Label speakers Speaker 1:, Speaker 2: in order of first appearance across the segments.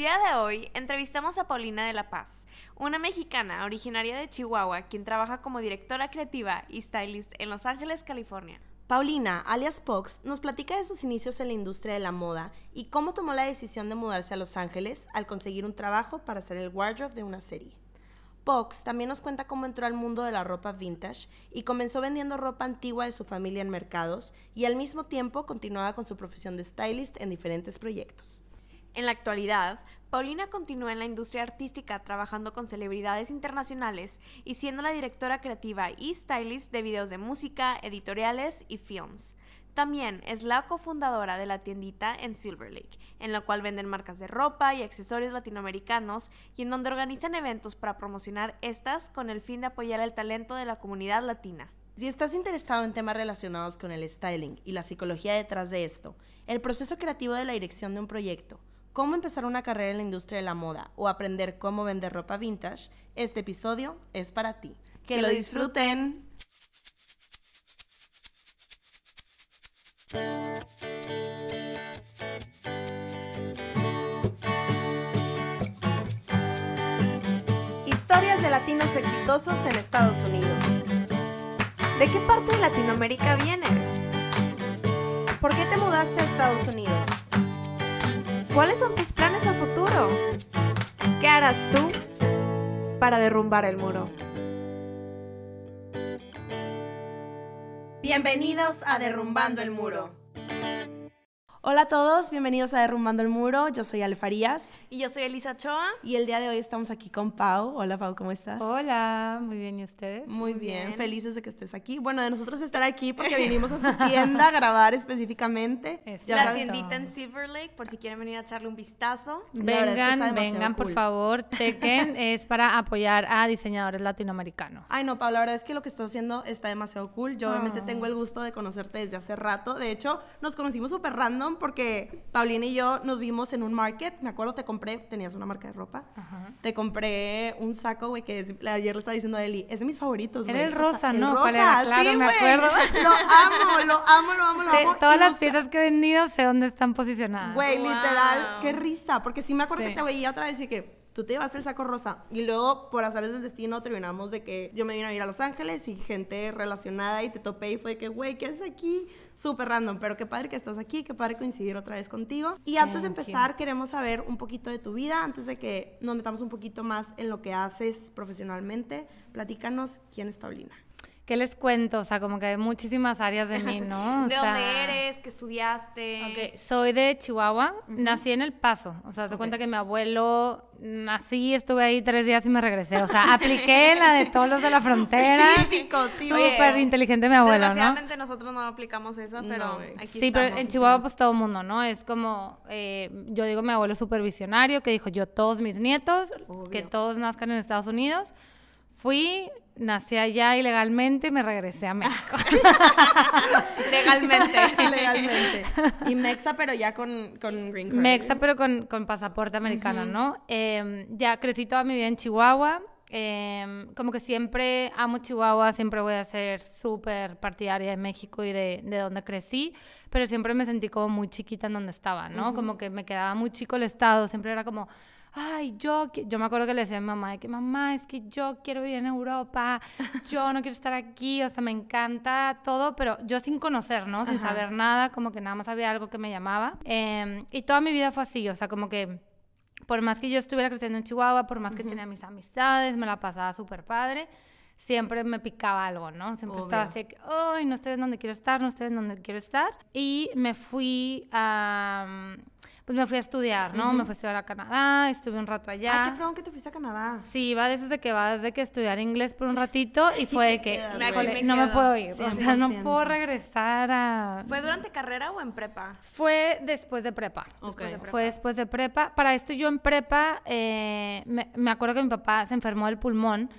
Speaker 1: El día de hoy entrevistamos a Paulina de la Paz, una mexicana originaria de Chihuahua, quien trabaja como directora creativa y stylist en Los Ángeles, California.
Speaker 2: Paulina, alias Pox, nos platica de sus inicios en la industria de la moda y cómo tomó la decisión de mudarse a Los Ángeles al conseguir un trabajo para hacer el wardrobe de una serie. Pox también nos cuenta cómo entró al mundo de la ropa vintage y comenzó vendiendo ropa antigua de su familia en mercados y al
Speaker 1: mismo tiempo continuaba con su profesión de stylist en diferentes proyectos. En la actualidad, Paulina continúa en la industria artística trabajando con celebridades internacionales y siendo la directora creativa y stylist de videos de música, editoriales y films. También es la cofundadora de la tiendita en Silver Lake, en la cual venden marcas de ropa y accesorios latinoamericanos y en donde organizan eventos para promocionar estas con el fin de apoyar el talento de la comunidad latina.
Speaker 2: Si estás interesado en temas relacionados con el styling y la psicología detrás de esto, el proceso creativo de la dirección de un proyecto, cómo empezar una carrera en la industria de la moda o aprender cómo vender ropa vintage, este episodio es para ti.
Speaker 3: Que, lo disfruten.
Speaker 2: Historias de latinos exitosos en Estados Unidos. ¿De qué parte de Latinoamérica vienes?
Speaker 1: ¿Por qué te mudaste a Estados Unidos? ¿Cuáles son tus planes a futuro? ¿Qué harás tú para derrumbar el muro? Bienvenidos a Derrumbando el
Speaker 2: Muro. Hola a todos, bienvenidos a Derrumbando el Muro. Yo soy alfarías Y yo soy Elisa Choa. Y el día de hoy estamos aquí con Pau. Hola Pau, ¿cómo estás? Hola, muy bien, ¿y ustedes? Muy, bien. felices de que estés aquí. Bueno, de nosotros estar aquí porque vinimos a su tienda a grabar
Speaker 3: específicamente. la tiendita en
Speaker 1: Silver Lake, por si quieren venir a echarle un vistazo. Vengan,
Speaker 3: vengan, por favor, chequen. es para apoyar a diseñadores latinoamericanos.
Speaker 2: Ay, no, Pau, la verdad es que lo que estás haciendo está demasiado cool. Yo obviamente ah. tengo el gusto de conocerte desde hace rato. De hecho, nos conocimos súper random porque Paulina y yo nos vimos en un market. Me acuerdo, te compré, tenías una marca de ropa. Te compré un saco, güey, que ayer le estaba diciendo a Eli, es de
Speaker 3: mis favoritos, güey. el rosa, ¿no? El rosa, Claro, sí, me acuerdo. Lo amo, lo amo, lo amo, lo amo. todas las piezas que he vendido sé dónde están posicionadas. Güey, literal, qué risa, porque sí me acuerdo que te
Speaker 2: veía otra vez y que tú te llevaste el saco rosa. Y luego, por azares del destino, terminamos de que yo me vine a ir a Los Ángeles y gente relacionada y te topé y fue que, güey, ¿qué haces aquí? Súper random, pero qué padre que estás aquí, qué padre coincidir otra vez contigo. Y antes de empezar, queremos saber un poquito de tu vida, antes de que nos metamos un poquito más en lo que haces profesionalmente, platícanos
Speaker 3: quién es Paulina. ¿Qué les cuento? O sea, como que hay muchísimas áreas de mí, ¿no? ¿De dónde eres? ¿Qué estudiaste? Ok, soy de Chihuahua, nací en El Paso. O sea, se cuenta que mi abuelo, nací, estuve ahí tres días y me regresé. O sea, apliqué la de todos los de la frontera.
Speaker 1: Típico, tío. Súper inteligente mi abuelo, Desgraciadamente nosotros no aplicamos eso, pero aquí Sí, pero en Chihuahua pues
Speaker 3: todo mundo, ¿no? Es como, eh, yo digo mi abuelo súper visionario, que dijo yo todos mis nietos, que todos nazcan en Estados Unidos. Fui, nací allá ilegalmente y me regresé a México.
Speaker 2: legalmente. legalmente. Y Mexa, pero ya con, con Green Card. Mexa,
Speaker 3: pero con, pasaporte americano, ¿no? Em, ya crecí toda mi vida en Chihuahua. Em, como que siempre amo Chihuahua, siempre voy a ser súper partidaria de México y de, donde crecí, pero siempre me sentí como muy chiquita en donde estaba, ¿no? Como que me quedaba muy chico el estado, siempre era como, ay, yo, yo me acuerdo que le decía a mi mamá, de que mamá, es que yo quiero vivir en Europa, yo no quiero estar aquí, o sea, me encanta todo, pero yo sin conocer, ¿no? Sin saber nada, como que nada más había algo que me llamaba. Em, y toda mi vida fue así, o sea, como que por más que yo estuviera creciendo en Chihuahua, por más que tenía mis amistades, me la pasaba súper padre, siempre me picaba algo, ¿no? Siempre estaba así, ay, no estoy en donde quiero estar, no estoy en donde quiero estar. Y me fui a pues me fui a estudiar, ¿no? Me fui a estudiar a Canadá, estuve un rato allá. Ah, qué fregón
Speaker 2: que te fuiste a Canadá.
Speaker 3: Sí, va desde que vas desde que estudiar inglés por un ratito y fue de que, no me puedo ir, o sea, no puedo regresar a... ¿Fue durante carrera o en prepa? Fue después de prepa. Okay. Fue después de prepa. Para esto yo en prepa, eh, me, acuerdo que mi papá se enfermó del pulmón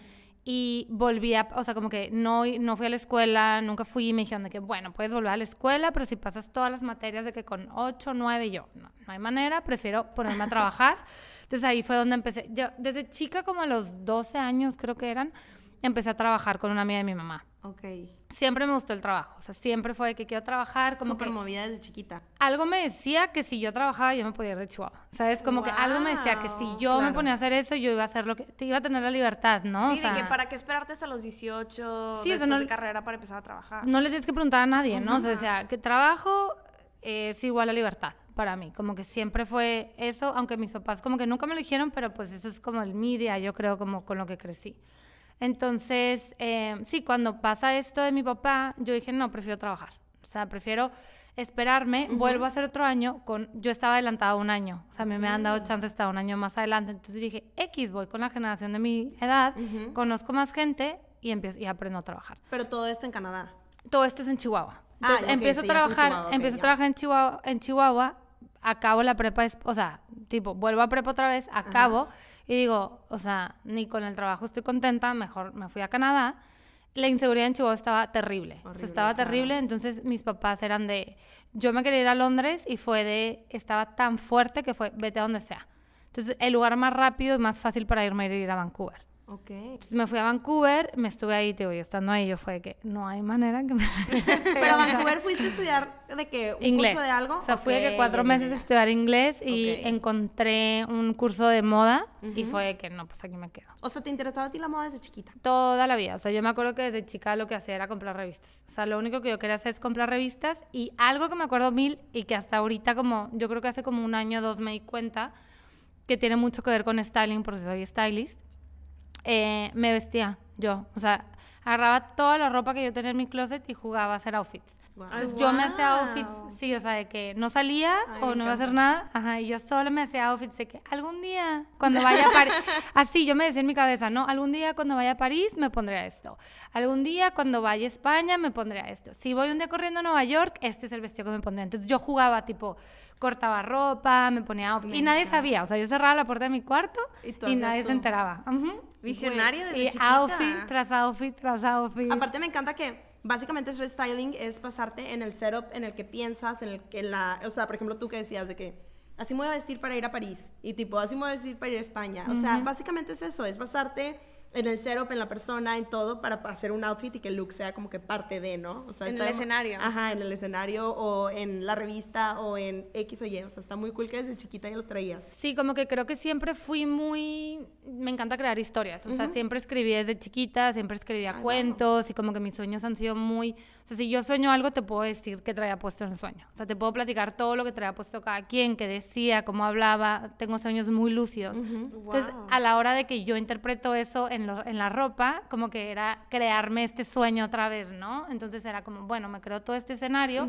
Speaker 3: y volví a, o sea, como que no, no fui a la escuela, nunca fui y me dijeron de que, bueno, puedes volver a la escuela, pero si pasas todas las materias de que con 8, 9, yo, no, no hay manera, prefiero ponerme a trabajar. Entonces ahí fue donde empecé. Yo desde chica, como a los 12 años creo que eran, empecé a trabajar con una amiga de mi mamá. Ok. Siempre me gustó el trabajo, o sea, siempre fue que quiero trabajar. Como Súper movida desde chiquita. Algo me decía que si yo trabajaba yo me podía ir de Chihuahua, ¿sabes? Como que algo me decía que si yo me ponía a hacer eso yo iba a hacer lo que, iba a tener la libertad, ¿no? Sí, o sea, de que para
Speaker 1: qué esperarte hasta los 18 sí, después de carrera para empezar a trabajar. No
Speaker 3: le tienes que preguntar a nadie, ¿no? O sea, que trabajo es igual a libertad para mí, como que siempre fue eso, aunque mis papás como que nunca me lo dijeron, pero pues eso es como el media, yo creo, como con lo que crecí. Entonces, eh, sí, cuando pasa esto de mi papá, yo dije, no, prefiero trabajar. O sea, prefiero esperarme, vuelvo a hacer otro año, con, yo estaba adelantada un año, o sea, a mí me han dado chance hasta un año más adelante, entonces dije, X, voy con la generación de mi edad, conozco más gente y, empiezo, y aprendo a trabajar.
Speaker 2: Pero todo esto en Canadá.
Speaker 3: Todo esto es en Chihuahua. Ah, empiezo, a trabajar, empiezo a trabajar en Chihuahua, en Chihuahua, acabo la prepa, o sea, tipo, vuelvo a prepa otra vez, acabo. Y digo, o sea, ni con el trabajo estoy contenta, mejor me fui a Canadá. La inseguridad en Chihuahua estaba terrible. Horrible, estaba terrible. Entonces mis papás eran de. Yo me quería ir a Londres y fue de. Estaba tan fuerte que fue vete a donde sea. Entonces el lugar más rápido y más fácil para irme era ir a Vancouver. Ok. me fui a Vancouver, me estuve ahí, te digo, yo estando ahí, yo fue de que no hay manera que me Pero a Vancouver
Speaker 2: fuiste a estudiar de qué inglés. curso de algo. O sea, fui de que cuatro meses a estudiar
Speaker 3: inglés y encontré un curso de moda y fue de que no, pues aquí me quedo. O sea, ¿te interesaba a ti la moda desde chiquita? Toda la vida. O sea, yo me acuerdo que desde chica lo que hacía era comprar revistas. O sea, lo único que yo quería hacer es comprar revistas y algo que me acuerdo mil y que hasta ahorita como, yo creo que hace como un año o dos me di cuenta que tiene mucho que ver con styling porque soy stylist eh, me vestía yo. O sea, agarraba toda la ropa que yo tenía en mi closet y jugaba a hacer outfits. Entonces yo me hacía outfits, sí, o sea, de que no salía o no iba a hacer nada, ajá, y yo solo me hacía outfits de que algún día cuando vaya a París, así yo me decía en mi cabeza, ¿no? Algún día cuando vaya a París me pondré esto, algún día cuando vaya a España me pondré esto, si voy un día corriendo a Nueva York, este es el vestido que me pondré. Entonces yo jugaba tipo, cortaba ropa, me ponía outfits, y nadie sabía, o sea, yo cerraba la puerta de mi cuarto y, nadie se enteraba. visionario de Visionaria outfit tras outfit
Speaker 2: tras outfit. Aparte me encanta que básicamente es restyling es pasarte en el setup en el que piensas, en el que la, o sea, por ejemplo, tú que decías de que así me voy a vestir para ir a París y tipo, así me voy a vestir para ir a España. O sea, básicamente es eso, es pasarte en el setup, en la persona, en todo, para hacer un outfit y que el look sea como que parte de, ¿no? en el escenario. Ajá, en el escenario o en la revista o en X o Y. O sea, está muy cool que desde chiquita ya lo traías.
Speaker 3: Sí, como que creo que siempre fui muy... Me encanta crear historias. O sea, siempre escribí desde chiquita, siempre escribía ah, cuentos y como que mis sueños han sido muy sea, si yo sueño algo, te puedo decir qué traía puesto en el sueño. O sea, te puedo platicar todo lo que traía puesto cada quien, qué decía, cómo hablaba. Tengo sueños muy lúcidos. Entonces, a la hora de que yo interpreto eso en, la ropa, como que era crearme este sueño otra vez, ¿no? Entonces era como, bueno, me creo todo este escenario.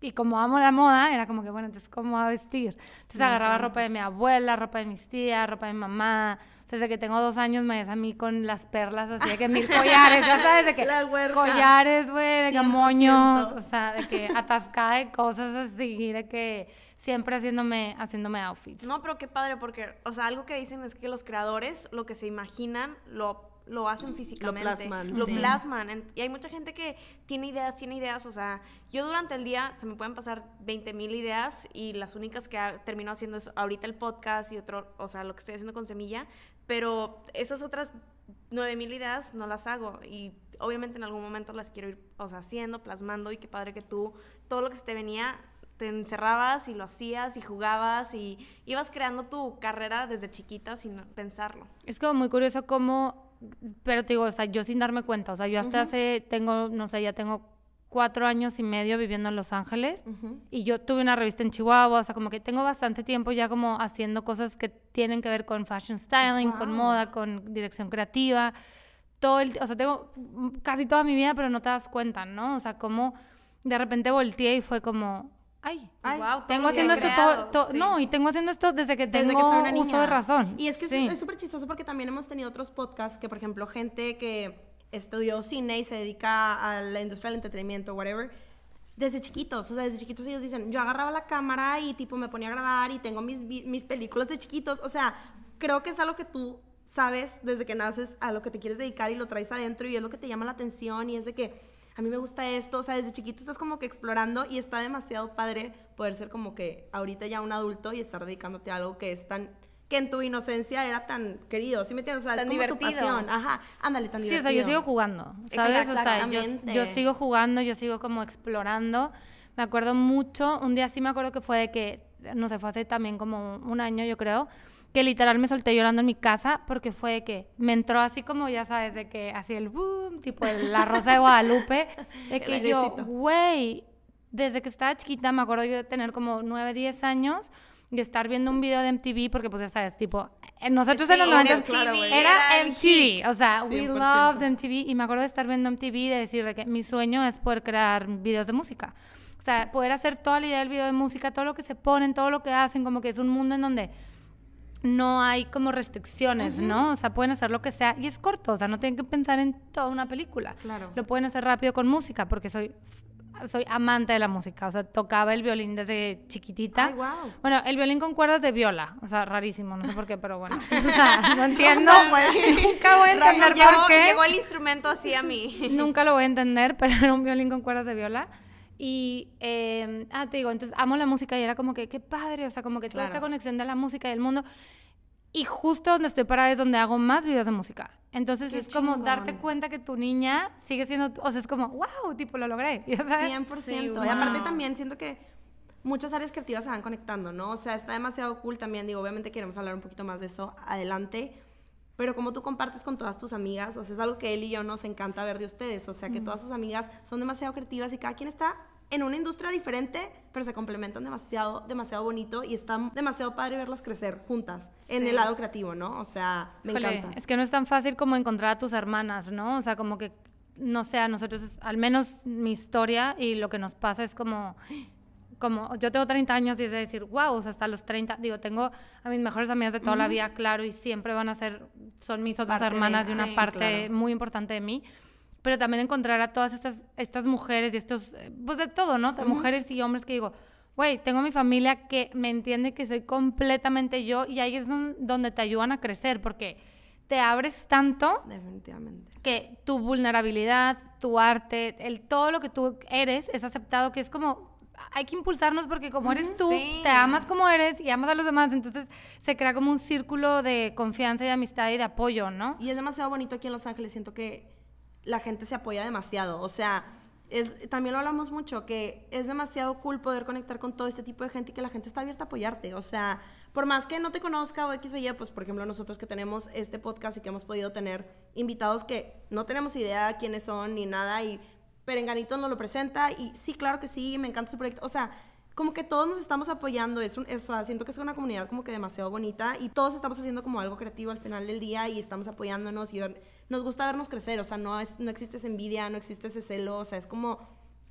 Speaker 3: y como amo la moda, era como que, bueno, entonces, ¿cómo va a vestir? Entonces agarraba ropa de mi abuela, ropa de mis tías, ropa de mi mamá, desde que tengo dos años me ves a mí con las perlas, así de que mil collares, ya sabes, de que collares, güey, de que moños, o sea, de que atascada de cosas así, de que siempre haciéndome, haciéndome outfits. No,
Speaker 1: pero qué padre, porque, o sea, algo que dicen es que los creadores lo que se imaginan lo lo hacen físicamente. Lo plasman. Lo plasman. Y hay mucha gente que tiene ideas, tiene ideas. O sea, yo durante el día se me pueden pasar 20 mil ideas y las únicas que termino haciendo es ahorita el podcast y otro, o sea, lo que estoy haciendo con Semilla. Pero esas otras mil ideas no las hago y obviamente en algún momento las quiero ir o sea, haciendo, plasmando y qué padre que tú todo lo que se te venía te encerrabas y lo hacías y jugabas y ibas creando tu carrera desde chiquita sin pensarlo.
Speaker 3: Es como muy curioso cómo, pero te digo, o sea, yo sin darme cuenta, o sea, yo hasta hace, tengo, no sé, ya tengo cuatro años y medio viviendo en Los Ángeles y yo tuve una revista en Chihuahua, o sea, como que tengo bastante tiempo ya como haciendo cosas que tienen que ver con fashion styling, con moda, con dirección creativa, todo el, o sea, tengo casi toda mi vida, pero no te das cuenta, ¿no? O sea, como de repente volteé y fue como, ay, ay wow, tengo haciendo esto todo, no, y tengo haciendo esto desde que tengo uso de razón. Y es que es
Speaker 2: súper chistoso porque también hemos tenido otros podcasts que, por ejemplo, gente que estudió cine y se dedica a la industria del entretenimiento, whatever, desde chiquitos, o sea, desde chiquitos ellos dicen, yo agarraba la cámara y tipo me ponía a grabar y tengo mis, películas de chiquitos, o sea, creo que es algo que tú sabes desde que naces a lo que te quieres dedicar y lo traes adentro y es lo que te llama la atención y es de que a mí me gusta esto, o sea, desde chiquito estás como que explorando y está demasiado padre poder ser como que ahorita ya un adulto y estar dedicándote a algo que es tan que en tu inocencia era tan querido, ¿sí me entiendes? O sea, como tu pasión, ajá, ándale, tan divertido. Sí, o sea, yo sigo
Speaker 3: jugando, ¿sabes? O sea, yo, sigo jugando, yo sigo como explorando. Me acuerdo mucho, un día sí me acuerdo que fue de que, no sé, fue hace también como un año, yo creo, que literal me solté llorando en mi casa porque fue de que me entró así como, ya sabes, de que así el boom, tipo el, la rosa de Guadalupe, de que yo, güey, desde que estaba chiquita, me acuerdo yo de tener como 9, 10 años, y estar viendo un video de MTV, porque pues ya sabes, tipo, nosotros en los 90 claro, era MTV, o sea, we loved MTV y me acuerdo de estar viendo MTV y de decirle que mi sueño es poder crear videos de música. O sea, poder hacer toda la idea del video de música, todo lo que se ponen, todo lo que hacen, como que es un mundo en donde no hay como restricciones, ¿no? O sea, pueden hacer lo que sea y es corto, o sea, no tienen que pensar en toda una película. Claro. Lo pueden hacer rápido con música, porque soy soy amante de la música, o sea, tocaba el violín desde chiquitita. Bueno, el violín con cuerdas de viola, o sea, rarísimo, no sé por qué, pero bueno, o no entiendo, pues. nunca voy a entender por qué. Llegó el
Speaker 1: instrumento así a mí. Nunca
Speaker 3: lo voy a entender, pero era un violín con cuerdas de viola. Y, em, ah, te digo, entonces amo la música y era como que, qué padre, o sea, como que toda esa esta conexión de la música y el mundo. Y justo donde estoy parada es donde hago más videos de música. Entonces es como darte cuenta que tu niña sigue siendo, o sea, es como, wow, tipo, lo logré. 100%. Y aparte también siento
Speaker 2: que muchas áreas creativas se van conectando, ¿no? O sea, está demasiado cool también, digo, obviamente queremos hablar un poquito más de eso adelante, pero como tú compartes con todas tus amigas, o sea, es algo que él y yo nos encanta ver de ustedes, o sea, que todas sus amigas son demasiado creativas y cada quien está en una industria diferente, pero se complementan demasiado, demasiado bonito y está demasiado padre verlas crecer juntas en el lado
Speaker 3: creativo, ¿no? O sea, me encanta. Es que no es tan fácil como encontrar a tus hermanas, ¿no? O sea, como que, no sé, nosotros, al menos mi historia y lo que nos pasa es como como yo tengo 30 años y es de decir, wow, o sea, hasta los 30, digo, tengo a mis mejores amigas de toda la vida, claro, y siempre van a ser, son mis otras hermanas de, una parte muy importante de mí, pero también encontrar a todas estas, estas mujeres y estos, eh, pues de todo, ¿no? Mujeres y hombres que digo, güey, tengo mi familia que me entiende que soy completamente yo y ahí es donde te ayudan a crecer porque te abres tanto
Speaker 2: definitivamente
Speaker 3: que tu vulnerabilidad, tu arte, el todo lo que tú eres es aceptado, que es como hay que impulsarnos porque como eres tú, te amas como eres y amas a los demás, entonces se crea como un círculo de confianza y de amistad y de apoyo, ¿no? Y es demasiado bonito aquí en Los Ángeles, siento que
Speaker 2: la gente se apoya demasiado. O sea, también lo hablamos mucho, que es demasiado cool poder conectar con todo este tipo de gente y que la gente está abierta a apoyarte. O sea, por más que no te conozca o X o Y, pues por ejemplo nosotros que tenemos este podcast y que hemos podido tener invitados que no tenemos idea quiénes son ni nada y Perenganito nos lo presenta y sí, claro que sí, me encanta su proyecto. O sea, como que todos nos estamos apoyando, es, un, siento que es una comunidad como que demasiado bonita y todos estamos haciendo como algo creativo al final del día y estamos apoyándonos y nos gusta vernos crecer, o sea, no, es, no existe esa envidia, no existe ese celo, o sea, es como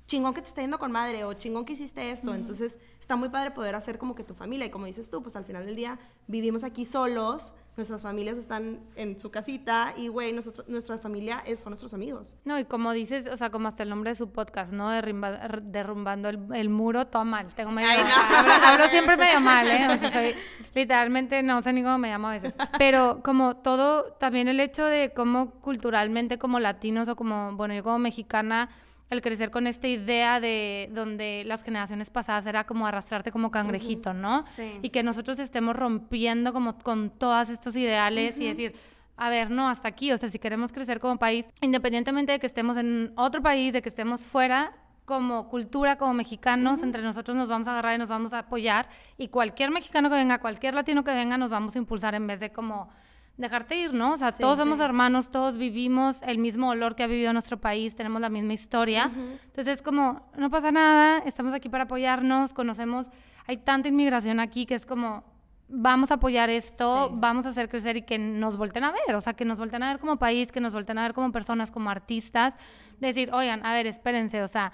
Speaker 2: chingón que te está yendo con madre o chingón que hiciste esto. Entonces, está muy padre poder hacer como que tu familia y como dices tú, pues al final del día vivimos aquí solos nuestras familias están en su casita y, güey, nuestra familia es, son nuestros amigos.
Speaker 3: No, y como dices, o sea, como hasta el nombre de su podcast, ¿no? derrumbando el, muro, todo mal. Tengo medio... hablo, siempre medio mal, ¿eh? literalmente no sé ni cómo me llamo a veces. Pero como todo, también el hecho de cómo culturalmente como latinos o como, bueno, yo como mexicana el crecer con esta idea de donde las generaciones pasadas era como arrastrarte como cangrejito, ¿no? Sí. Y que nosotros estemos rompiendo como con todos estos ideales y decir, a ver, no, hasta aquí, o sea, si queremos crecer como país, independientemente de que estemos en otro país, de que estemos fuera, como cultura, como mexicanos, entre nosotros nos vamos a agarrar y nos vamos a apoyar y cualquier mexicano que venga, cualquier latino que venga, nos vamos a impulsar en vez de como dejarte ir, ¿no? O sea, todos somos hermanos, todos vivimos el mismo olor que ha vivido nuestro país, tenemos la misma historia. Entonces es como, no pasa nada, estamos aquí para apoyarnos, conocemos, hay tanta inmigración aquí que es como, vamos a apoyar esto, vamos a hacer crecer y que nos volten a ver, o sea, que nos volten a ver como país, que nos volten a ver como personas, como artistas, decir, oigan, a ver, espérense, o sea,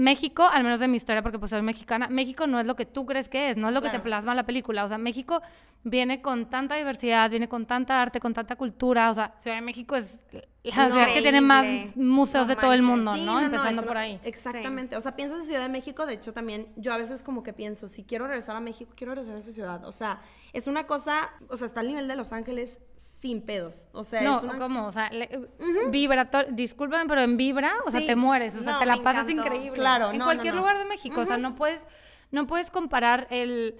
Speaker 3: México, al menos de mi historia, porque pues soy mexicana, México no es lo que tú crees que es, no es lo que te plasma la película. O sea, México viene con tanta diversidad, viene con tanta arte, con tanta cultura. O sea, Ciudad de México es la ciudad que tiene más museos de todo el mundo, ¿no? Empezando por ahí. Exactamente.
Speaker 2: O sea, piensas en Ciudad de México, de hecho también yo a veces como que pienso, si quiero regresar a México, quiero regresar a esa ciudad. O sea, es una cosa, o sea, está al nivel de Los Ángeles, sin pedos. O sea, no, es como, o
Speaker 3: sea, uh discúlpame, pero en vibra, o sea, te mueres, o sea, te la pasas increíble. Claro, en cualquier lugar de México, o sea, no puedes, no puedes comparar el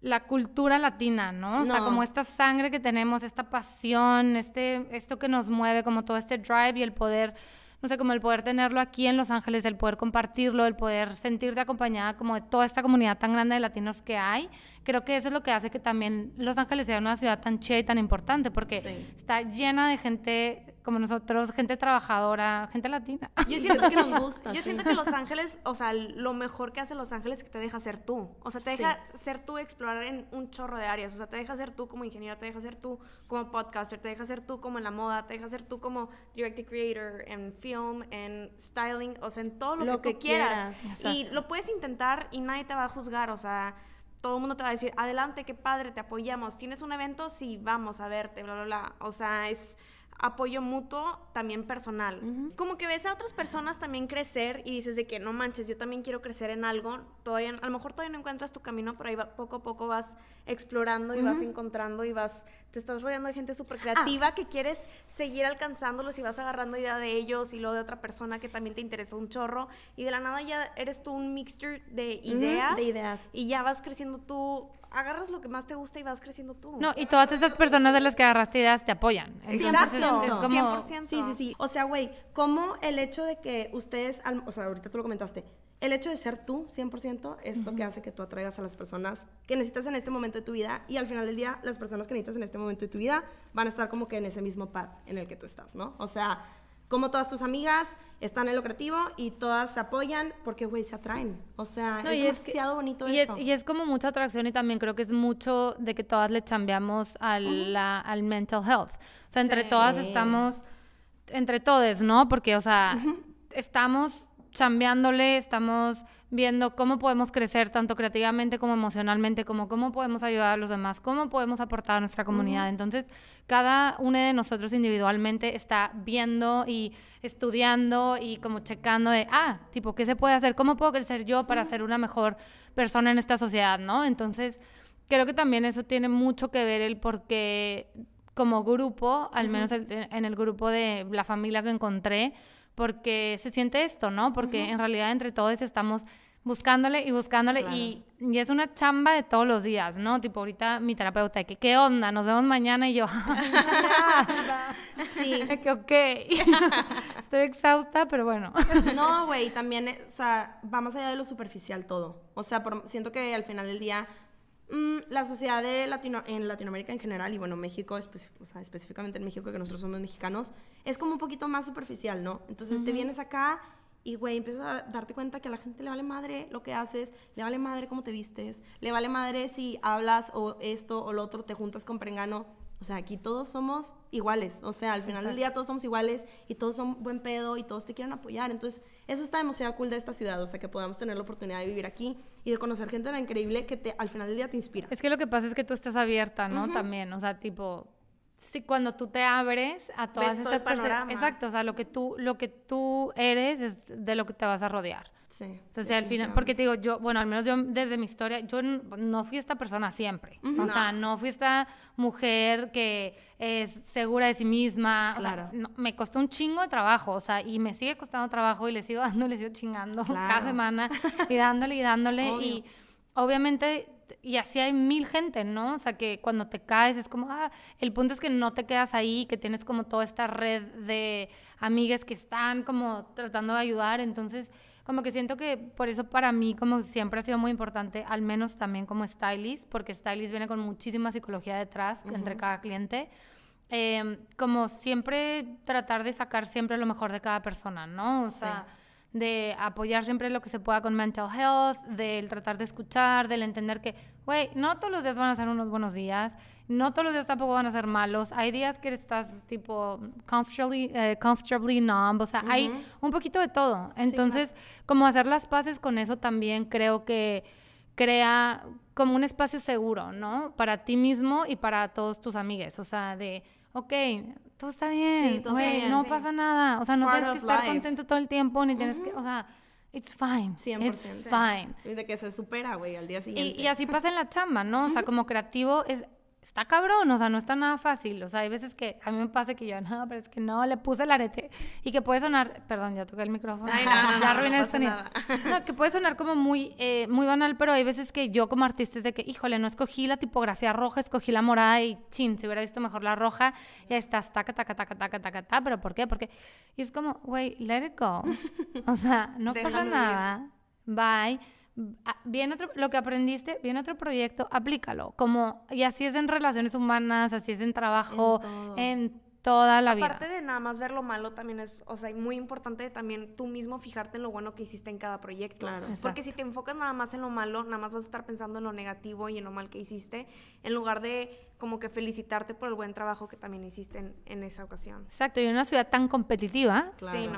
Speaker 3: la cultura latina, ¿no? O sea, como esta sangre que tenemos, esta pasión, este, esto que nos mueve, como todo este drive y el poder, no sé, como el poder tenerlo aquí en Los Ángeles, el poder compartirlo, el poder sentirte acompañada como de toda esta comunidad tan grande de latinos que hay, Creo que eso es lo que hace que también Los Ángeles sea una ciudad tan chida y tan importante, porque está llena de gente como nosotros, gente trabajadora, gente latina. Yo siento que nos gusta. Yo siento que Los
Speaker 1: Ángeles, o sea, lo mejor que hace Los Ángeles es que te deja ser tú. O sea, te deja ser tú explorar en un chorro de áreas. O sea, te deja ser tú como ingeniero, te deja ser tú como podcaster, te deja ser tú como en la moda, te deja ser tú como director creator, en film, en styling, o sea, en todo lo, que, quieras. Y lo puedes intentar y nadie te va a juzgar. O sea, todo el mundo te va a decir, adelante, qué padre, te apoyamos, tienes un evento, sí, vamos a verte, bla, bla, bla. O sea, es apoyo mutuo, también personal. Como que ves a otras personas también crecer y dices de que no manches, yo también quiero crecer en algo. Todavía, a lo mejor todavía no encuentras tu camino, pero ahí va, poco a poco vas explorando y vas encontrando y vas, te estás rodeando de gente súper ah. creativa que quieres seguir alcanzándolos y vas agarrando idea de ellos y luego de otra persona que también te interesó un chorro. Y de la nada ya eres tú un mixture de ideas. de ideas. Y ya vas creciendo tú agarras lo que más te gusta y vas creciendo tú. No, y todas esas
Speaker 3: personas de las que agarraste ideas te apoyan. Entonces, Es, es como... 100%.
Speaker 1: Sí, sí, sí. O sea, güey,
Speaker 2: como el hecho de que ustedes, o sea, ahorita tú lo comentaste, el hecho de ser tú 100% es lo que hace que tú atraigas a las personas que necesitas en este momento de tu vida y al final del día las personas que necesitas en este momento de tu vida van a estar como que en ese mismo pad en el que tú estás, ¿no? O sea, como todas tus amigas están en lo creativo y todas se apoyan porque, güey, se atraen. O sea, es demasiado bonito y eso. y
Speaker 3: es como mucha atracción y también creo que es mucho de que todas le chambeamos al, al mental health. O sea, entre todas estamos, entre todes, ¿no? Porque, o sea, estamos chambeándole, estamos viendo cómo podemos crecer tanto creativamente como emocionalmente, como cómo podemos ayudar a los demás, cómo podemos aportar a nuestra comunidad. Entonces, cada uno de nosotros individualmente está viendo y estudiando y como checando de, ah, tipo, ¿qué se puede hacer? ¿Cómo puedo crecer yo para ser una mejor persona en esta sociedad, no? Entonces, creo que también eso tiene mucho que ver el por qué como grupo, al menos en el grupo de la familia que encontré, porque se siente esto, ¿no? Porque en realidad entre todos estamos buscándole y buscándole y, es una chamba de todos los días, ¿no? Tipo ahorita mi terapeuta, que qué onda, nos vemos mañana y yo, sí, ok, estoy exhausta, pero bueno. no, güey,
Speaker 2: también, o sea, va más allá de lo superficial todo, o sea, siento que al final del día Mm, la sociedad de Latino, en Latinoamérica en general, y bueno, México, o sea, específicamente en México, que nosotros somos mexicanos, es como un poquito más superficial, ¿no? Entonces te vienes acá y, güey, empiezas a darte cuenta que a la gente le vale madre lo que haces, le vale madre cómo te vistes, le vale madre si hablas o esto o lo otro, te juntas con Prengano. O sea, aquí todos somos iguales. O sea, al final del día todos somos iguales y todos son buen pedo y todos te quieren apoyar. Entonces, eso está demasiado cool de esta ciudad, o sea, que podamos tener la oportunidad de vivir aquí
Speaker 3: y de conocer gente tan increíble que te, al final del día te inspira. Es que lo que pasa es que tú estás abierta, ¿no? También, o sea, tipo, Sí, cuando tú te abres a todas estas personas, exacto, o sea, lo que tú lo que tú eres es de lo que te vas a rodear. Sí. O sea, al final, porque te digo, yo, bueno, al menos yo desde mi historia, yo no fui esta persona siempre. O sea, no fui esta mujer que es segura de sí misma. Claro. me costó un chingo de trabajo, o sea, y me sigue costando trabajo y le sigo dándole, le sigo chingando cada semana y dándole y dándole. Y obviamente y así hay mil gente, ¿no? O sea, que cuando te caes es como, ah, el punto es que no te quedas ahí, que tienes como toda esta red de amigas que están como tratando de ayudar, entonces como que siento que por eso para mí como siempre ha sido muy importante, al menos también como stylist, porque stylist viene con muchísima psicología detrás entre cada cliente. Eh, como siempre tratar de sacar siempre lo mejor de cada persona, ¿no? O sea, de apoyar siempre lo que se pueda con mental health, del tratar de escuchar, del entender que, güey, no todos los días van a ser unos buenos días, no todos los días tampoco van a ser malos, hay días que estás tipo comfortably, eh, comfortably numb, o sea, hay un poquito de todo. Entonces, como hacer las paces con eso también creo que crea como un espacio seguro, ¿no? Para ti mismo y para todos tus amigues, o sea, de, ok, todo está bien. Sí, todo está bien. No pasa nada. O sea, no tienes que estar contento todo el tiempo, ni tienes que, o sea, it's fine. 100%. It's fine. Y de que se supera, güey, al día siguiente. Y, y así pasa en la chamba, ¿no? O sea, como creativo es está cabrón, o sea, no está nada fácil. O sea, hay veces que a mí me pasa que yo, no, pero es que no, le puse el arete y que puede sonar, perdón, ya toqué el micrófono, ya arruiné el sonido. No, que puede sonar como muy, eh, muy banal, pero hay veces que yo como artista es de que, híjole, no escogí la tipografía roja, escogí la morada y chin, si hubiera visto mejor la roja, ya estás ta, taca, taca, taca, taca, pero ¿por qué? Porque, y es como, güey, let it go. O sea, no pasa nada. Bye Ah, viene otro, lo que aprendiste, viene otro proyecto, aplícalo. Como, y así es en relaciones humanas, así es en trabajo, en, toda la vida. Aparte
Speaker 1: de nada más ver lo malo, también es, o sea, muy importante también tú mismo fijarte en lo bueno que hiciste en cada proyecto. Porque si te enfocas nada más en lo malo, nada más vas a estar pensando en lo negativo y en lo mal que hiciste, en lugar de como que felicitarte por el buen trabajo que también hiciste en, esa ocasión.
Speaker 3: Exacto, y en una ciudad tan competitiva,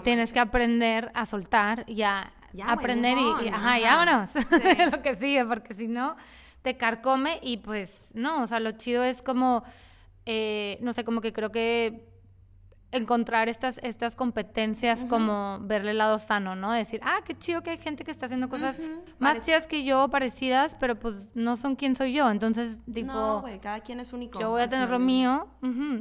Speaker 3: tienes que aprender a soltar y a aprender y, ajá, vámonos lo que sigue, porque si no, te carcome y pues no, o sea, lo chido es como, eh, no sé, como que creo que encontrar estas, estas competencias como verle el lado sano, ¿no? Decir, ah, qué chido que hay gente que está haciendo cosas más chidas que yo, parecidas, pero pues no son quien soy yo. Entonces, tipo... No, güey,
Speaker 2: cada quien es único. Yo voy a tener lo mío.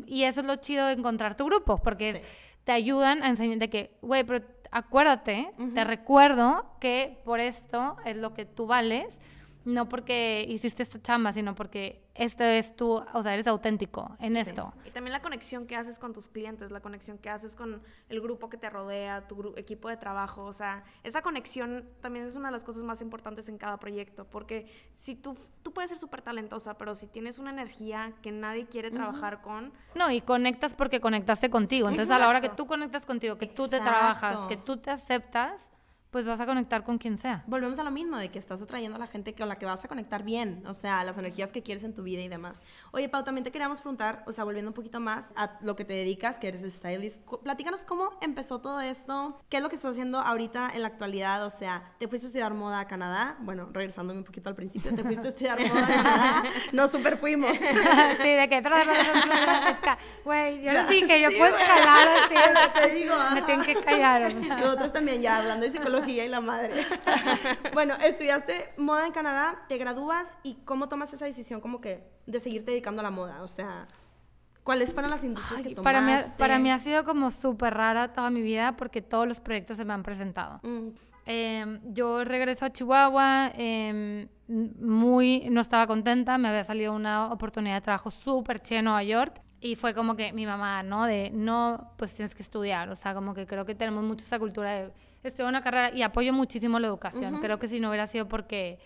Speaker 3: Y eso es lo chido de encontrar tu grupo, porque te ayudan a enseñar de que, güey, pero acuérdate, te recuerdo que por esto es lo que tú vales no porque hiciste esta chamba, sino porque esto es tú, o sea, eres auténtico en esto.
Speaker 1: Y también la conexión que haces con tus clientes, la conexión que haces con el grupo que te rodea, tu equipo de trabajo, o sea, esa conexión también es una de las cosas más importantes en cada proyecto, porque si tú, tú puedes ser súper talentosa, pero si tienes una energía que nadie
Speaker 3: quiere trabajar con... No, y conectas porque conectaste contigo, entonces a la hora que tú conectas contigo, que tú te trabajas, que tú te aceptas, pues vas a conectar con quien sea. Volvemos a lo mismo, de que estás
Speaker 2: atrayendo a la gente con la que vas a conectar bien, o sea, las energías que quieres en tu vida y demás. Oye, Pau, también te queríamos preguntar, o sea, volviendo un poquito más a lo que te dedicas, que eres stylist, platícanos cómo empezó todo esto, qué es lo que estás haciendo ahorita en la actualidad, o sea, te fuiste a estudiar moda a Canadá, bueno, regresándome un poquito al principio, te fuiste a estudiar moda a Canadá, no super fuimos. sí, de
Speaker 3: que Güey, yo lo dije, yo puedo escalar así. Te digo, Me tienen que callar. Nosotros
Speaker 2: también ya hablando de psicología y la madre. bueno, estudiaste moda en Canadá, te gradúas y cómo tomas esa decisión como que de seguirte dedicando a la moda, o sea, ¿Cuáles fueron las industrias que tomaste? Para mí, para mí ha
Speaker 3: sido como súper rara toda mi vida porque todos los proyectos se me han presentado. Mm. Em, yo regreso a Chihuahua, em, muy, no estaba contenta, me había salido una oportunidad de trabajo súper ché en Nueva York y fue como que mi mamá, ¿no? De no, pues tienes que estudiar, o sea, como que creo que tenemos mucho esa cultura de en una carrera y apoyo muchísimo la educación. Creo que si no hubiera sido porque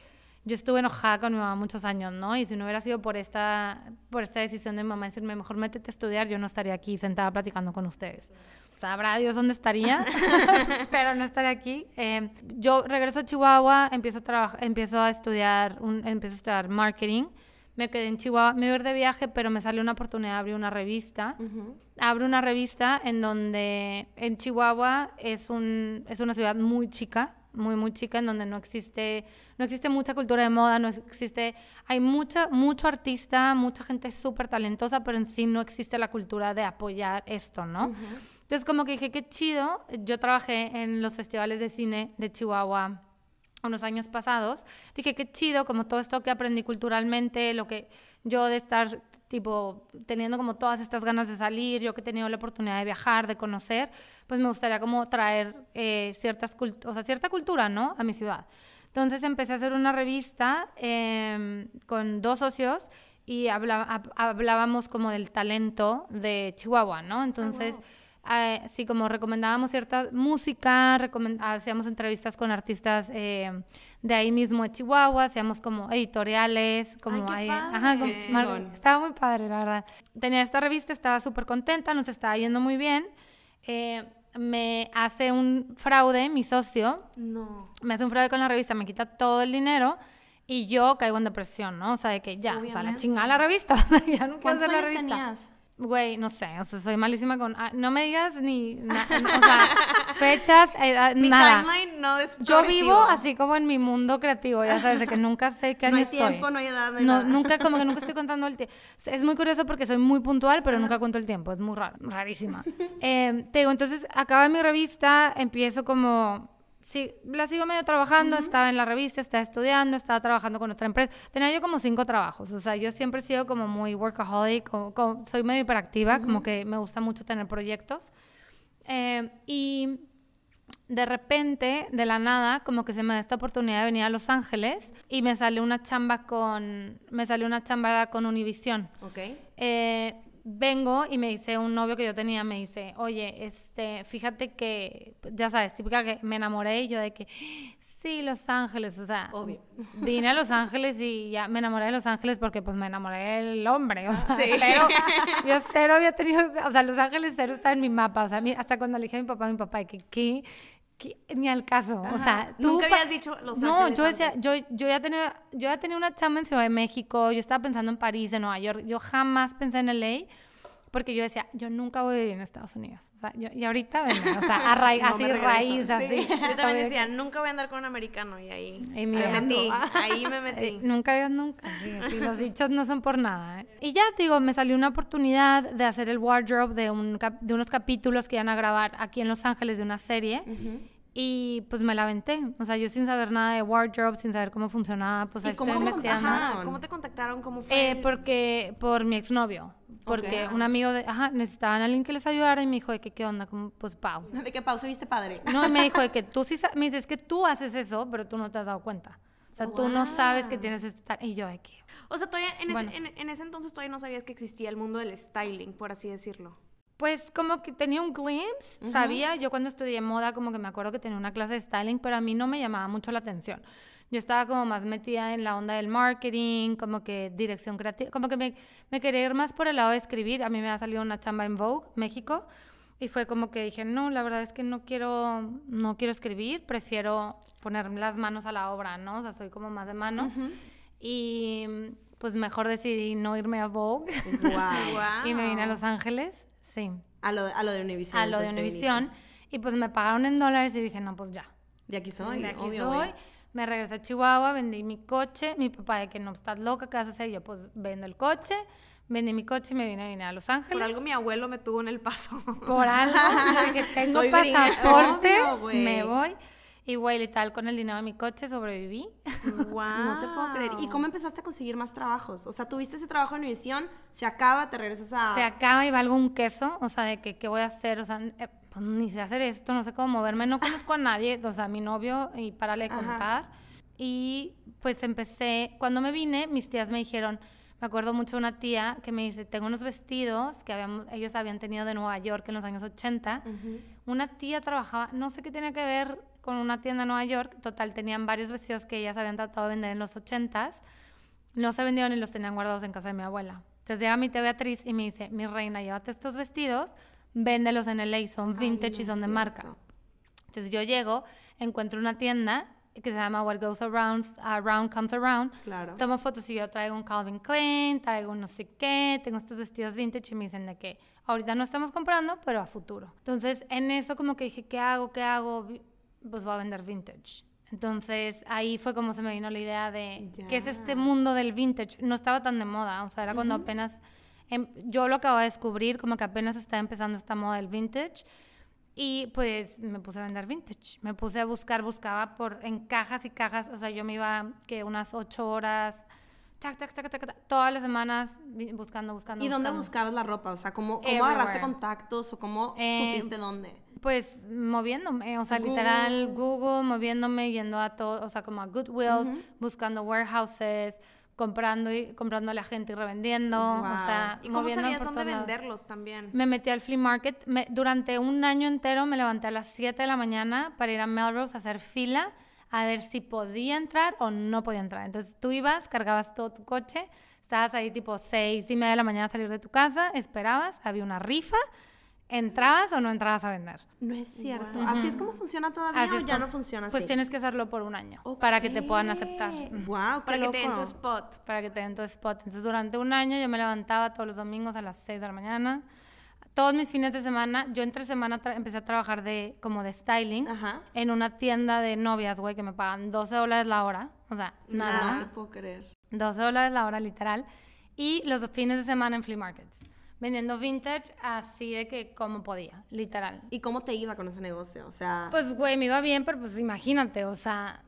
Speaker 3: yo estuve enojada con mi mamá muchos años, ¿no? Y si no hubiera sido por esta, por esta decisión de mi mamá decirme, mejor métete a estudiar, yo no estaría aquí sentada platicando con ustedes. Sabrá Dios dónde estaría, pero no estaría aquí. Em, yo regreso a Chihuahua, empiezo a, empiezo a estudiar, empiezo a estudiar marketing me quedé en Chihuahua, me voy de viaje, pero me salió una oportunidad de una revista. Abro una revista en donde en Chihuahua es, un, es una ciudad muy chica, muy, muy chica, en donde no existe, no existe mucha cultura de moda, no existe, hay mucha, mucho artista, mucha gente súper talentosa, pero en sí no existe la cultura de apoyar esto, ¿no? Entonces como que dije, qué chido, yo trabajé en los festivales de cine de Chihuahua unos años pasados, dije, qué chido, como todo esto que aprendí culturalmente, lo que yo de estar tipo teniendo como todas estas ganas de salir, yo que he tenido la oportunidad de viajar, de conocer, pues me gustaría como traer eh, ciertas o sea, cierta cultura, ¿no? A mi ciudad. Entonces empecé a hacer una revista em, con dos socios y hablábamos como del talento de Chihuahua, ¿no? Ah, Entonces... Ah, sí, como recomendábamos cierta música, hacíamos entrevistas con artistas eh, de ahí mismo de Chihuahua, hacíamos como editoriales, como Ajá, estaba muy padre, la verdad. Tenía esta revista, estaba súper contenta, nos estaba yendo muy bien. Eh, me hace un fraude, mi socio. No. Me hace un fraude con la revista, me quita todo el dinero. Y yo caigo en depresión, ¿no? O sea, de que ya, o sea, la chingada la revista. ya no la revista. Tenías? Güey, no sé, o sea, soy malísima con... Ah, no me digas ni... o sea, fechas, eh, ah, mi timeline no es Yo vivo así como en mi mundo creativo, ya sabes, de que nunca sé qué año No hay tiempo, no hay
Speaker 1: edad, no Nunca, como
Speaker 3: que nunca estoy contando el tiempo. Es muy curioso porque soy muy puntual, pero nunca cuento el tiempo, es muy rarísima. Eh, te digo, entonces, acaba mi revista, empiezo como sí, la sigo medio trabajando, estaba en la revista, estaba estudiando, estaba trabajando con otra empresa. Tenía yo como cinco trabajos, o sea, yo siempre he sido como muy workaholic, soy medio hiperactiva, como que me gusta mucho tener proyectos. Eh, y de repente, de la nada, como que se me da esta oportunidad de venir a Los Ángeles y me sale una chamba con, me salió una chamba con Univision. Ok. Eh, vengo y me dice un novio que yo tenía, me dice, oye, este, fíjate que, ya sabes, típica que me enamoré y yo de que, sí, Los Ángeles, o sea, vine a Los Ángeles y ya me enamoré de Los Ángeles porque pues me enamoré del hombre, o ah, sea, yo cero había tenido, o sea, Los Ángeles cero está en mi mapa, o sea, hasta cuando le dije a mi papá, mi papá, que, ¿qué? ni al caso. O sea, tú nunca habías dicho Los No, yo decía, yo, yo, ya tenía, yo ya tenía una chamba en Ciudad de México, yo estaba pensando en París, en Nueva York, yo jamás pensé en LA porque yo decía, yo nunca voy a vivir en Estados Unidos. O sea, yo, y ahorita, así raíz, así. Yo también decía,
Speaker 1: nunca voy a andar con un americano y ahí, me, metí, ahí me
Speaker 3: metí. nunca nunca, sí, los dichos no son por nada. ¿eh? Y ya, digo, me salió una oportunidad de hacer el wardrobe de, un de unos capítulos que iban a grabar aquí en Los Ángeles de una serie. Y pues me la aventé. O sea, yo sin saber nada de wardrobe, sin saber cómo funcionaba, pues ahí ¿Cómo te
Speaker 1: contactaron? ¿Cómo eh, fue?
Speaker 3: porque, por mi exnovio. Porque un amigo de, ajá, necesitaban a alguien que les ayudara y me dijo de que, ¿qué onda? Como, pues Pau. ¿De qué
Speaker 1: Pau se viste padre? No, me dijo
Speaker 3: de que tú sí, me dices es que tú haces eso, pero tú no te has dado cuenta. O sea, tú no sabes que tienes Y yo de
Speaker 1: O sea, en, ese, entonces todavía no sabías que existía el mundo del styling, por así decirlo.
Speaker 3: Pues como que tenía un glimpse, sabía, yo cuando estudié moda como que me acuerdo que tenía una clase de styling, pero a mí no me llamaba mucho la atención yo estaba como más metida en la onda del marketing, como que dirección creativa, como que me, quería ir más por el lado de escribir. A mí me ha salido una chamba en Vogue, México, y fue como que dije, no, la verdad es que no quiero, no quiero escribir, prefiero ponerme las manos a la obra, ¿no? O sea, soy como más de manos. Y pues mejor decidí no irme a Vogue. Wow. y me vine a Los Ángeles, sí. A lo, a lo de Univision. A lo de Univision. Y pues me pagaron en dólares y dije, no, pues ya. De aquí soy, De aquí soy. Me regresé a Chihuahua, vendí mi coche. Mi papá, de que no estás loca, ¿qué vas a hacer? Yo, pues vendo el coche, vendí mi coche y me vine a Los Ángeles. Por algo mi abuelo me tuvo en el paso. Por algo, que tengo pasaporte, me voy. Igual y tal, con el dinero de mi coche sobreviví. Wow. no te
Speaker 2: puedo creer. ¿Y cómo empezaste a conseguir más trabajos? O sea, tuviste ese trabajo en edición, se acaba, te regresas a... Se acaba
Speaker 3: y va algún queso, o sea, de que qué voy a hacer, o sea, eh, pues ni sé hacer esto, no sé cómo moverme, no conozco a nadie, o sea, a mi novio y para le contar. Y pues empecé, cuando me vine, mis tías me dijeron, me acuerdo mucho una tía que me dice, tengo unos vestidos que habíamos, ellos habían tenido de Nueva York en los años 80. Una tía trabajaba, no sé qué tenía que ver con una tienda en Nueva York. Total, tenían varios vestidos que ellas habían tratado de vender en los 80s. No se vendieron y los tenían guardados en casa de mi abuela. Entonces llega mi tía Beatriz y me dice, mi reina, llévate estos vestidos, véndelos en LA, son vintage y son de marca. Entonces yo llego, encuentro una tienda que se llama What Goes Around, around Comes Around. Claro. Tomo fotos y yo traigo un Calvin Klein, traigo un no sé qué, tengo estos vestidos vintage y me dicen de que ahorita no estamos comprando, pero a futuro. Entonces, en eso como que dije, ¿qué hago? ¿Qué hago? pues voy a vender vintage. Entonces ahí fue como se me vino la idea de que qué es este mundo del vintage. No estaba tan de moda, o sea, era cuando apenas em, yo lo acababa de descubrir, como que apenas estaba empezando esta moda del vintage. Y pues me puse a vender vintage, me puse a buscar, buscaba por en cajas y cajas, o sea, yo me iba que unas ocho horas, tac, tac, tac, tac, todas las semanas buscando, buscando. ¿Y dónde buscabas
Speaker 2: la ropa? O sea, ¿cómo, agarraste contactos o cómo supiste dónde?
Speaker 3: Pues moviéndome, o sea, literal Google, moviéndome, yendo a todo, o sea, como a Goodwills, buscando warehouses, comprando y comprando a la gente y revendiendo, o sea, ¿Y cómo sabías dónde venderlos también? Me metí al flea market, durante un año entero me levanté a las 7 de la mañana para ir a Melrose a hacer fila a ver si podía entrar o no podía entrar. Entonces tú ibas, cargabas todo tu coche, estabas ahí tipo 6 y media de la mañana a salir de tu casa, esperabas, había una rifa ¿Entrabas o no entrabas a vender? No es cierto. ¿Así es como funciona todavía o ya no funciona pues así? Pues tienes que hacerlo por un año para que te puedan aceptar. qué para que te den tu spot. Para que te den tu spot. Entonces, durante un año yo me levantaba todos los domingos a las 6 de la mañana. Todos mis fines de semana, yo entre semana empecé a trabajar de como de styling en una tienda de novias, güey, que me pagan 12 dólares la hora. O sea, nada. No te puedo creer. 12 dólares la hora, literal. Y los fines de semana en flea markets vendiendo vintage así de que como podía, literal. ¿Y cómo te iba con ese negocio? O sea... Pues, güey, me iba bien, pero pues imagínate, o sea,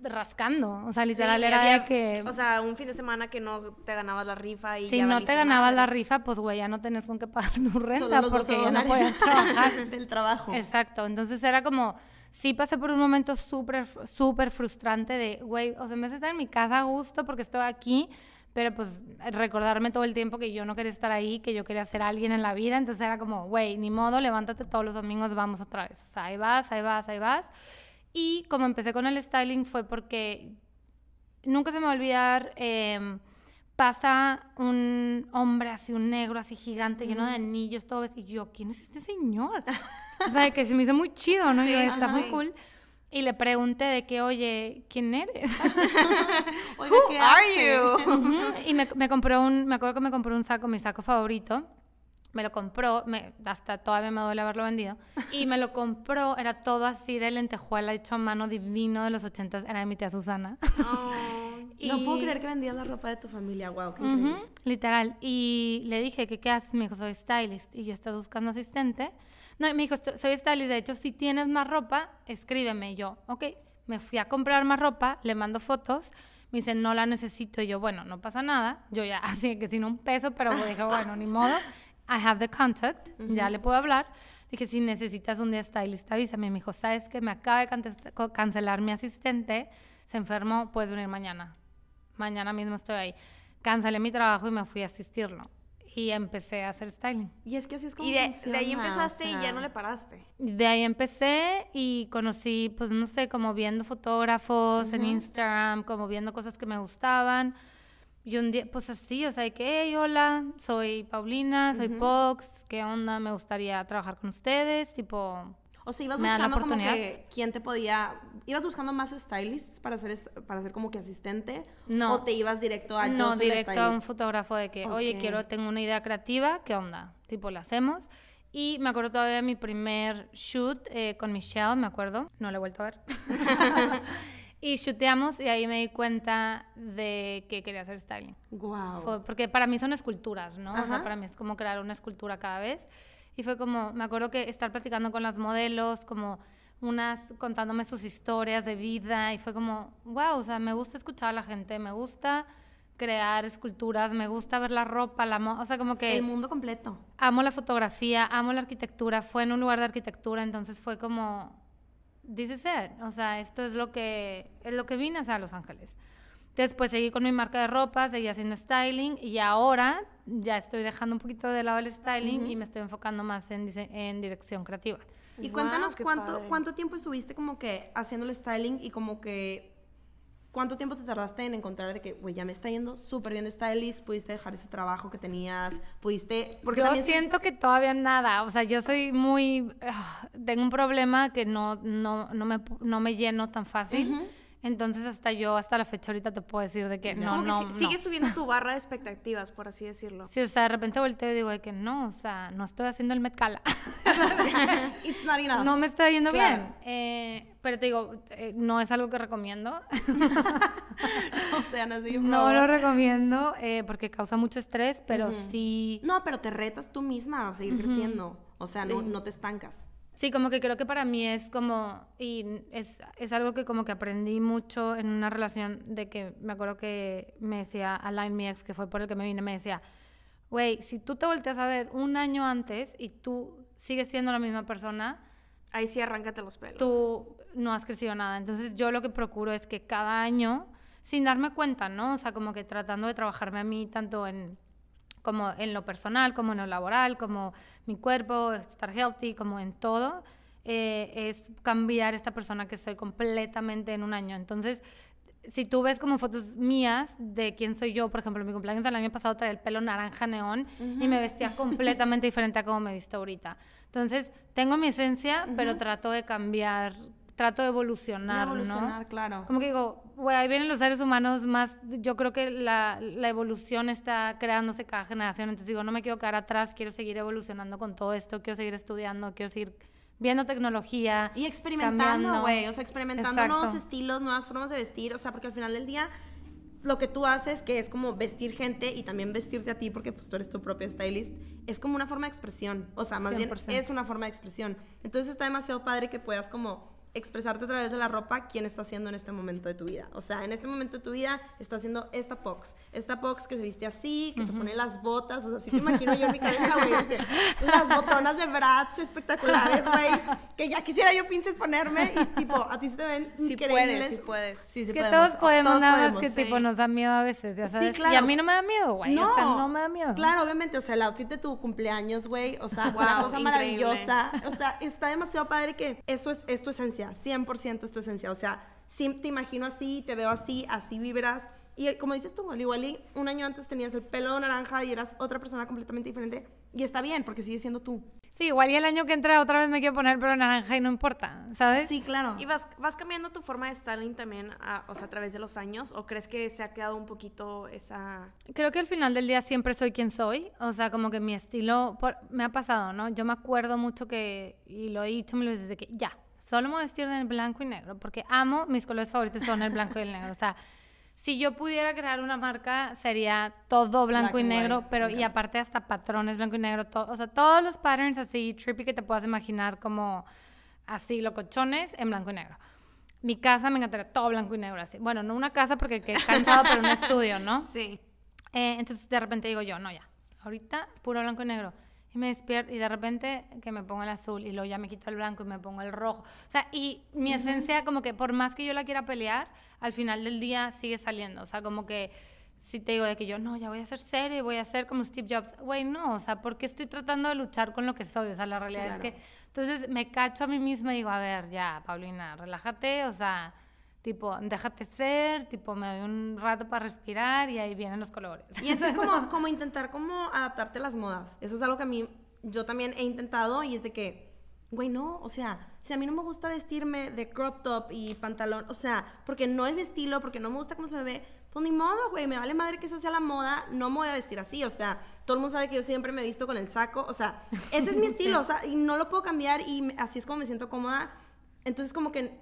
Speaker 3: rascando. O sea, literal era había, que. O sea,
Speaker 1: un fin de semana que no te ganabas la rifa y. Si no te ganabas la
Speaker 3: rifa, pues güey, ya no tenés con qué pagar tu renta porque ya no puedes trabajar. trabajo. Exacto. Entonces era como. Sí pasé por un momento súper, súper frustrante de, güey, o sea, me vez estar en mi casa a gusto porque estoy aquí, pero pues recordarme todo el tiempo que yo no quería estar ahí, que yo quería ser alguien en la vida, entonces era como, güey, ni modo, levántate todos los domingos, vamos otra vez, o sea, ahí vas, ahí vas, ahí vas. Y como empecé con el styling fue porque nunca se me va a olvidar, em, pasa un hombre así, un negro así gigante, lleno de anillos, todo, y yo, ¿quién es este señor? o sea, que se me hizo muy chido, ¿no? está muy cool. Y le pregunté de que, oye, ¿quién eres? oye, ¿qué you Y me, me, compró un, me acuerdo que me compró un saco, mi saco favorito. Me lo compró, me, hasta todavía me duele haberlo vendido. Y me lo compró, era todo así de lentejuela, hecho a mano divino de los ochentas, era de mi tía Susana.
Speaker 2: y, oh. no puedo creer que vendías la
Speaker 3: ropa de tu familia, wow, Literal. Y le dije ¿qué haces? Me dijo, soy stylist. Y yo estaba buscando asistente. No, me dijo, soy estilista. de hecho, si tienes más ropa, escríbeme. yo, ok, me fui a comprar más ropa, le mando fotos, me dice, no la necesito. Y yo, bueno, no pasa nada. Yo ya, así que sin un peso, pero dije, bueno, ni modo. I have the contact, ya le puedo hablar. Le dije, si necesitas un día stylist, avísame. Me dijo, ¿sabes que Me acaba de cancelar mi asistente, se enfermó, puedes venir mañana. Mañana mismo estoy ahí. Cancelé mi trabajo y me fui a asistirlo y empecé a hacer styling. Y es que así es como Y de, ahí empezaste y ya no le paraste. De ahí empecé y conocí, pues no sé, como viendo fotógrafos en Instagram, como viendo cosas que me gustaban. Y un día, pues así, o sea, que, hey, hola, soy Paulina, soy uh Pox, ¿qué onda? Me gustaría trabajar con ustedes, tipo, o sea, ibas buscando como que
Speaker 2: quién te podía. ¿Ibas buscando más stylists para ser, para ser como que asistente?
Speaker 3: No. ¿O te ibas directo a No, directo a un fotógrafo de que, oye, quiero, tengo una idea creativa, ¿qué onda? Tipo, la hacemos. Y me acuerdo todavía mi primer shoot eh, con Michelle, me acuerdo. No la he vuelto a ver. Y shooteamos y ahí me di cuenta de que quería hacer styling. Wow. porque para mí son esculturas, ¿no? O sea, para mí es como crear una escultura cada vez. Y fue como, me acuerdo que estar platicando con las modelos, como unas contándome sus historias de vida y fue como, wow, o sea, me gusta escuchar a la gente, me gusta crear esculturas, me gusta ver la ropa, la o sea, como que... El mundo completo. Amo la fotografía, amo la arquitectura, fue en un lugar de arquitectura, entonces fue como, dice ser o sea, esto es lo que, es lo que vine a Los Ángeles. Después seguí con mi marca de ropa, seguí haciendo styling y ahora ya estoy dejando un poquito de lado el styling y me estoy enfocando más en, en dirección creativa. Y cuéntanos cuánto,
Speaker 2: cuánto tiempo estuviste como que haciendo el styling y como que cuánto tiempo te tardaste en encontrar de que, güey, ya me está yendo súper bien de stylist, pudiste dejar ese trabajo que tenías, pudiste...
Speaker 3: Porque yo siento que todavía nada, o sea, yo soy muy... Ah, tengo un problema que no, no, no, me, no me lleno tan fácil. Entonces hasta yo, hasta la fecha ahorita te puedo decir de que no, Como no, que
Speaker 1: subiendo tu barra de expectativas, por así decirlo. Sí, o
Speaker 3: sea, de repente volteo y digo de que no, o sea, no estoy haciendo el Metcala. It's not enough. No me está yendo bien. Eh, pero te digo, eh, no es algo que recomiendo. o sea, no, no lo recomiendo eh, porque causa mucho estrés, pero sí... No, pero te retas tú misma a seguir creciendo. O sea, no, no te estancas. Sí, como que creo que para mí es como, y es, algo que como que aprendí mucho en una relación de que me acuerdo que me decía Alain, mi que fue por el que me vine, me decía, güey, si tú te volteas a ver un año antes y tú sigues siendo la misma persona, ahí sí arráncate los pelos. Tú no has crecido nada. Entonces yo lo que procuro es que cada año, sin darme cuenta, ¿no? O sea, como que tratando de trabajarme a mí tanto en como en lo personal, como en lo laboral, como mi cuerpo, estar healthy, como en todo, eh, es cambiar esta persona que soy completamente en un año. Entonces, si tú ves como fotos mías de quién soy yo, por ejemplo, mi cumpleaños el año pasado traía el pelo naranja neón y me vestía completamente diferente a como me visto ahorita. Entonces, tengo mi esencia, pero trato de cambiar trato de evolucionar. De evolucionar, claro. Como que digo, güey, ahí vienen los seres humanos más, yo creo que la, la, evolución está creándose cada generación, entonces digo, no me quiero quedar atrás, quiero seguir evolucionando con todo esto, quiero seguir estudiando, quiero seguir viendo tecnología. Y experimentando, güey, o sea, experimentando nuevos
Speaker 2: estilos, nuevas formas de vestir, o sea, porque al final del día lo que tú haces, que es como vestir gente y también vestirte a ti, porque pues tú eres tu propia stylist, es como una forma de expresión. O sea, más bien es una forma de expresión. Entonces está demasiado padre que puedas como expresarte a través de la ropa quién está haciendo en este momento de tu vida. O sea, en este momento de tu vida está haciendo esta Pox. Esta Pox que se viste así, que se pone las botas. O sea, sí te imagino yo en mi cabeza, güey. Las botonas de brats espectaculares, güey. Que ya quisiera yo pinches ponerme. Y tipo, a ti se te ven sí increíbles. Puedes, sí puedes, sí, que todos podemos, nada más que tipo nos
Speaker 3: da miedo a veces, ya sabes. Sí, claro. Y a mí no me da miedo, güey. No, no me da miedo. Claro,
Speaker 2: obviamente. O sea, el outfit de tu cumpleaños, güey. O sea, una cosa maravillosa. O sea, está demasiado padre que eso es, es 100% es tu esencia. O sea, si te imagino así, te veo así, así vibras. Y eh, como dices tú, igual y un año antes tenías el pelo naranja y eras otra persona completamente diferente.
Speaker 3: Y está bien, porque sigue siendo tú. Sí, igual y el año que entra otra vez me quiero poner pelo naranja y no importa, ¿sabes? Sí, claro. ¿Y
Speaker 1: vas, vas cambiando tu forma de styling también a, o sea, a través de los años? ¿O crees que se ha quedado un poquito esa...?
Speaker 3: Creo que al final del día siempre soy quien soy. O sea, como que mi estilo... me ha pasado, ¿no? Yo me acuerdo mucho que... Y lo he dicho mil veces de que ya, solo me voy a vestir en blanco y negro, porque amo, mis colores favoritos son el blanco y el negro. O sea, si yo pudiera crear una marca, sería todo blanco y negro, pero y aparte hasta patrones blanco y negro, todo, o sea, todos los patterns así trippy que te puedas imaginar como así locochones en blanco y negro. Mi casa me encantaría todo blanco y negro así. Bueno, no una casa porque qué cansado, pero un estudio, ¿no? Sí. Eh, entonces de repente digo yo, no, ya, ahorita puro blanco y negro y me despierto y de repente que me pongo el azul y luego ya me quito el blanco y me pongo el rojo. O sea, y mi esencia como que por más que yo la quiera pelear, al final del día sigue saliendo. O sea, como que si te digo de que yo no, ya voy a ser serio, voy a ser como Steve Jobs, güey, no, o sea, porque estoy tratando de luchar con lo que soy, o sea, la realidad es que entonces me cacho a mí misma y digo, a ver, ya, Paulina, relájate, o sea, tipo, déjate ser, tipo, me doy un rato para respirar y ahí vienen los colores. Y es como,
Speaker 2: como intentar como adaptarte a las modas. Eso es algo que a mí, yo también he intentado y es de que, güey, no, o sea, si a mí no me gusta vestirme de crop top y pantalón, o sea, porque no es mi estilo, porque no me gusta cómo se me ve, pues ni modo, güey, me vale madre que eso sea la moda, no me voy a vestir así, o sea, todo el mundo sabe que yo siempre me he visto con el saco, o sea, ese es mi estilo, o sea, y no lo puedo cambiar y así es como me siento cómoda. Entonces como que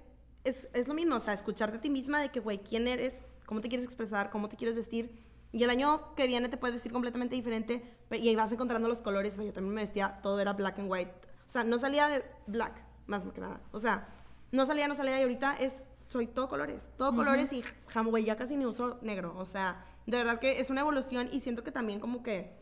Speaker 2: es, es lo mismo, o sea, escucharte a ti misma de que, güey, ¿quién eres? ¿Cómo te quieres expresar? ¿Cómo te quieres vestir? Y el año que viene te puedes vestir completamente diferente y ahí vas encontrando los colores. O sea, yo también me vestía, todo era black and white. O sea, no salía de black, más que nada. O sea, no salía, no salía. Y ahorita es, soy todo colores, todo colores y jamón, güey, ya casi ni uso negro. O sea, de verdad que es una evolución y siento que también como que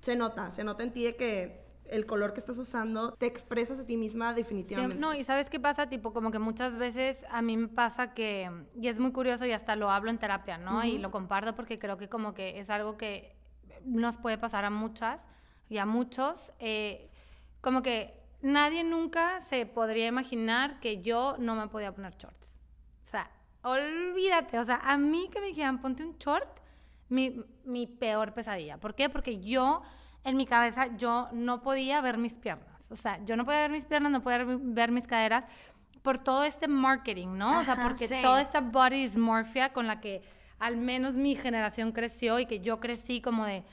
Speaker 2: se nota, se nota en ti de que el color que estás usando, te expresas a ti misma definitivamente. no,
Speaker 3: y sabes qué pasa, tipo, como que muchas veces a mí me pasa que, y es muy curioso y hasta lo hablo en terapia, ¿no? Y lo comparto porque creo que como que es algo que nos puede pasar a muchas y a muchos, eh, como que nadie nunca se podría imaginar que yo no me podía poner shorts. O sea, olvídate, o sea, a mí que me dijeran ponte un short, mi, mi peor pesadilla. ¿Por qué? Porque yo en mi cabeza yo no podía ver mis piernas. O sea, yo no podía ver mis piernas, no podía ver mis caderas por todo este marketing, ¿no? o sea, porque toda esta body dysmorphia con la que al menos mi generación creció y que yo crecí como de,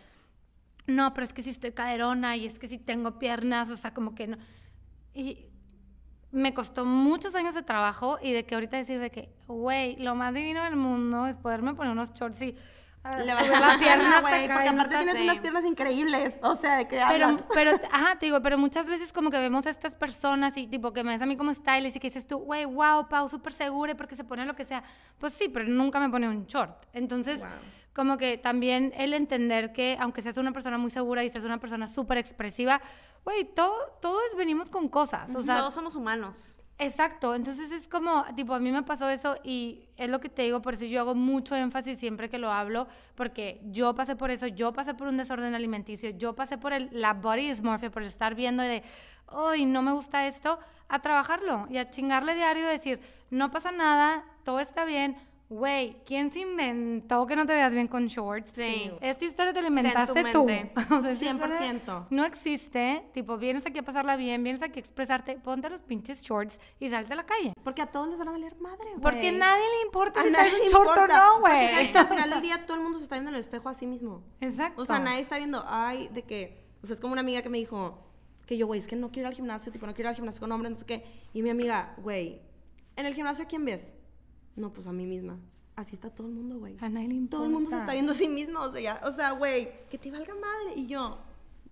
Speaker 3: no, pero es que si estoy caderona y es que si tengo piernas, o sea, como que no. Y me costó muchos años de trabajo y de que ahorita decir de que, güey, lo más divino del mundo es poderme poner unos shorts y Ah, la pierna, porque aparte tienes unas piernas increíbles, o sea, de que hablas? Pero, ajá, te digo, pero muchas veces como que vemos a estas personas y tipo que me ves a mí como stylist y que dices tú, güey, wow, Pau, súper segura porque se pone lo que sea. Pues sí, pero nunca me pone un short. Entonces, como que también el entender que aunque seas una persona muy segura y seas una persona súper expresiva, güey, todo, todos venimos con cosas, o sea. Todos somos humanos. Exacto, entonces es como, tipo, a mí me pasó eso y es lo que te digo, por eso yo hago mucho énfasis siempre que lo hablo, porque yo pasé por eso, yo pasé por un desorden alimenticio, yo pasé por el, la body dysmorphia, por estar viendo de, hoy no me gusta esto, a trabajarlo y a chingarle diario, decir, no pasa nada, todo está bien, Güey, ¿quién se inventó que no te veas bien con shorts? Sí. Esta historia te la inventaste tú. 100%. No existe. Tipo, vienes aquí a pasarla bien, vienes aquí a expresarte, ponte los pinches shorts y salte a la calle. Porque a todos les van a valer madre, güey. Porque a nadie le importa a si traes short o no, güey. Porque al final
Speaker 2: del día todo el mundo se está viendo en el espejo a sí mismo. Exacto. O sea, nadie está viendo, ay, de que. O sea, es como una amiga que me dijo, que yo, güey, es que no quiero ir al gimnasio, tipo, no quiero ir al gimnasio con hombres, no sé qué. Y mi amiga, güey, en el gimnasio, ¿a quién ves? No, pues a mí misma. Así está todo el mundo, güey. A Todo el mundo se está viendo a sí mismo, o sea, o sea, güey, que te valga madre. Y yo,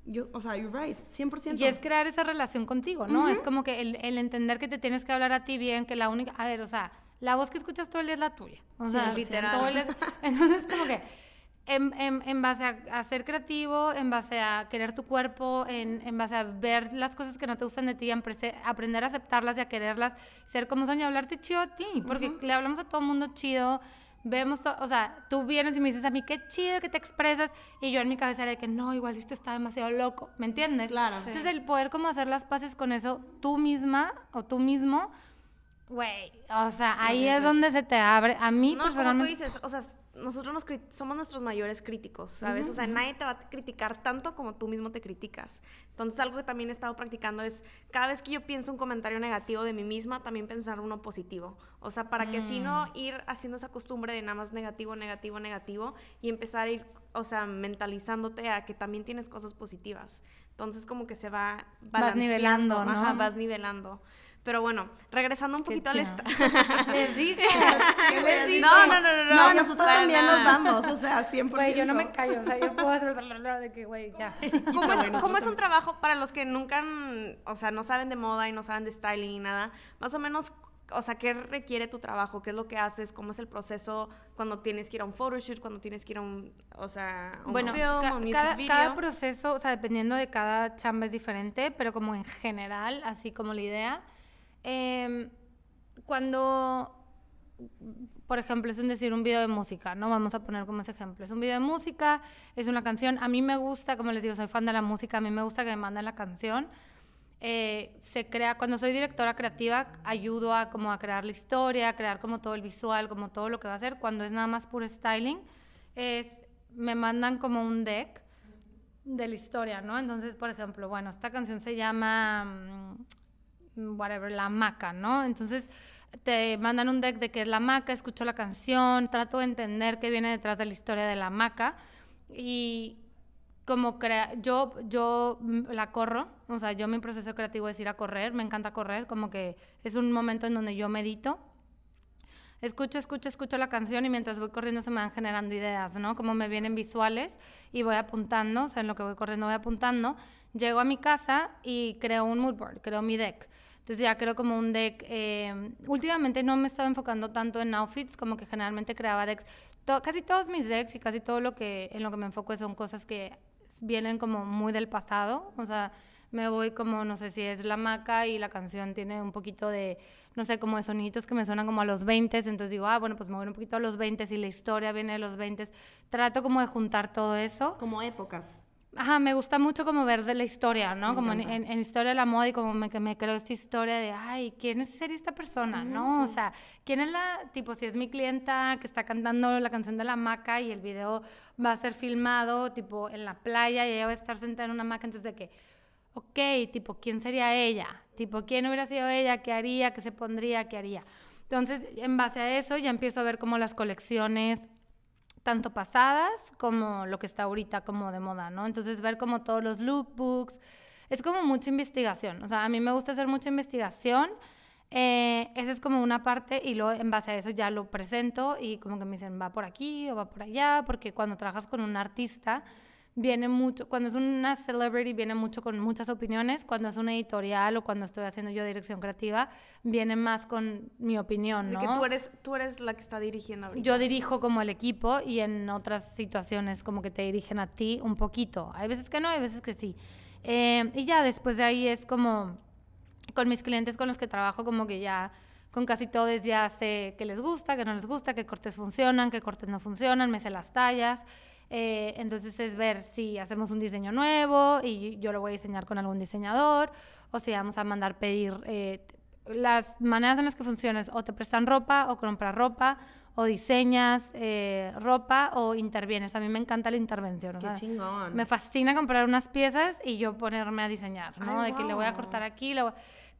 Speaker 2: yo, o sea, you're right,
Speaker 3: 100%. Y es crear esa relación contigo, ¿no? Es como que el, entender que te tienes que hablar a ti bien, que la única, a ver, o sea, la voz que escuchas todo el día es la tuya. O sea, literal. Todo el entonces, como que en, base a, ser creativo, en base a querer tu cuerpo, en, base a ver las cosas que no te gustan de ti, aprender a aceptarlas y a quererlas, ser como son y hablarte chido a ti, porque le hablamos a todo mundo chido, vemos, o sea, tú vienes y me dices a mí, qué chido que te expresas, y yo en mi cabeza era que no, igual esto está demasiado loco, ¿me entiendes? Claro. Entonces el poder como hacer las paces con eso tú misma o tú mismo, güey, o sea, ahí es donde se te abre, a mí no, tú dices, o sea, nosotros
Speaker 1: somos nuestros mayores críticos, ¿sabes? O sea, nadie te va a criticar tanto como tú mismo te criticas. Entonces, algo que también he estado practicando es cada vez que yo pienso un comentario negativo de mí misma, también pensar uno positivo. O sea, para que si no mm. ir haciendo esa costumbre de nada más negativo, negativo, negativo y empezar a ir, o sea, mentalizándote a que también tienes cosas positivas. Entonces, como que se va vas nivelando, ¿no? vas nivelando. Pero bueno, regresando un
Speaker 3: poquito al esta. les dije. les No, no, no, no. No, nosotros también nos vamos, o sea, 100%. Güey, yo no me callo, o sea, yo puedo hacer de que, güey, ya. ¿Cómo es, un
Speaker 1: trabajo para los que nunca, o sea, no saben de moda y no saben de styling y nada? Más o menos, o sea, ¿qué requiere tu trabajo? ¿Qué es lo que haces? ¿Cómo es el proceso cuando tienes que ir a un photoshoot? ¿Cuando tienes que ir a un, o sea, un bueno, film, un music cada, video? cada
Speaker 3: proceso, o sea, dependiendo de cada chamba es diferente, pero como en general, así como la idea Em, cuando, por ejemplo, es decir, un video de música, ¿no? Vamos a poner como ese ejemplo. Es un video de música, es una canción. A mí me gusta, como les digo, soy fan de la música, a mí me gusta que me manden la canción. Eh, se crea, cuando soy directora creativa, ayudo a como a crear la historia, a crear como todo el visual, como todo lo que va a ser. Cuando es nada más puro styling, es, me mandan como un deck de la historia, ¿no? Entonces, por ejemplo, bueno, esta canción se llama mm, whatever, la maca, ¿no? Entonces te mandan un deck de qué es la maca, escucho la canción, trato de entender qué viene detrás de la historia de la maca y como crea yo yo la corro, o sea, yo mi proceso creativo es ir a correr, me encanta correr, como que es un momento en donde yo medito. Escucho, escucho, escucho la canción y mientras voy corriendo se me van generando ideas, ¿no? Como me vienen visuales y voy apuntando, o sea, en lo que voy corriendo voy apuntando llego a mi casa y creo un mood board, creo mi deck. Entonces ya creo como un deck. Eh, últimamente no me estaba enfocando tanto en outfits, como que generalmente creaba decks. casi todos mis decks y casi todo lo que en lo que me enfoco son cosas que vienen como muy del pasado. O sea, me voy como, no sé si es la maca y la canción tiene un poquito de, no sé, como de soniditos que me suenan como a los 20, entonces digo, ah, bueno, pues me voy un poquito a los 20 y la historia viene de los 20. Trato como de juntar todo eso. Como épocas. Ajá, me gusta mucho como ver de la historia, ¿no? como en, historia de la moda y como me, me creo esta historia de, ay, ¿quién es esta persona, no? O sea, ¿quién es la, tipo, si es mi clienta que está cantando la canción de la maca y el video va a ser filmado, tipo, en la playa y ella va a estar sentada en una maca, entonces de que, ok, tipo, ¿quién sería ella? Tipo, ¿quién hubiera sido ella? ¿Qué haría? ¿Qué se pondría? ¿Qué haría? Entonces, en base a eso, ya empiezo a ver como las colecciones, tanto pasadas como lo que está ahorita como de moda, ¿no? Entonces ver como todos los lookbooks, es como mucha investigación, o sea, a mí me gusta hacer mucha investigación, eh, esa es como una parte y luego en base a eso ya lo presento y como que me dicen va por aquí o va por allá, porque cuando trabajas con un artista, viene mucho, cuando es una celebrity viene mucho con muchas opiniones, cuando es una editorial o cuando estoy haciendo yo dirección creativa, viene más con mi opinión, ¿no? que tú eres,
Speaker 1: tú eres la que está dirigiendo ahorita. Yo dirijo como
Speaker 3: el equipo y en otras situaciones como que te dirigen a ti un poquito. Hay veces que no, hay veces que sí. Eh, y ya después de ahí es como con mis clientes con los que trabajo como que ya con casi todos ya sé que les gusta, que no les gusta, qué cortes funcionan, qué cortes no funcionan, me sé las tallas. Eh, entonces es ver si hacemos un diseño nuevo y yo lo voy a diseñar con algún diseñador o si vamos a mandar pedir eh, las maneras en las que funciones o te prestan ropa o compras ropa o diseñas eh, ropa o intervienes. A mí me encanta la intervención. Me fascina comprar unas piezas y yo ponerme a diseñar, de que le voy a cortar aquí,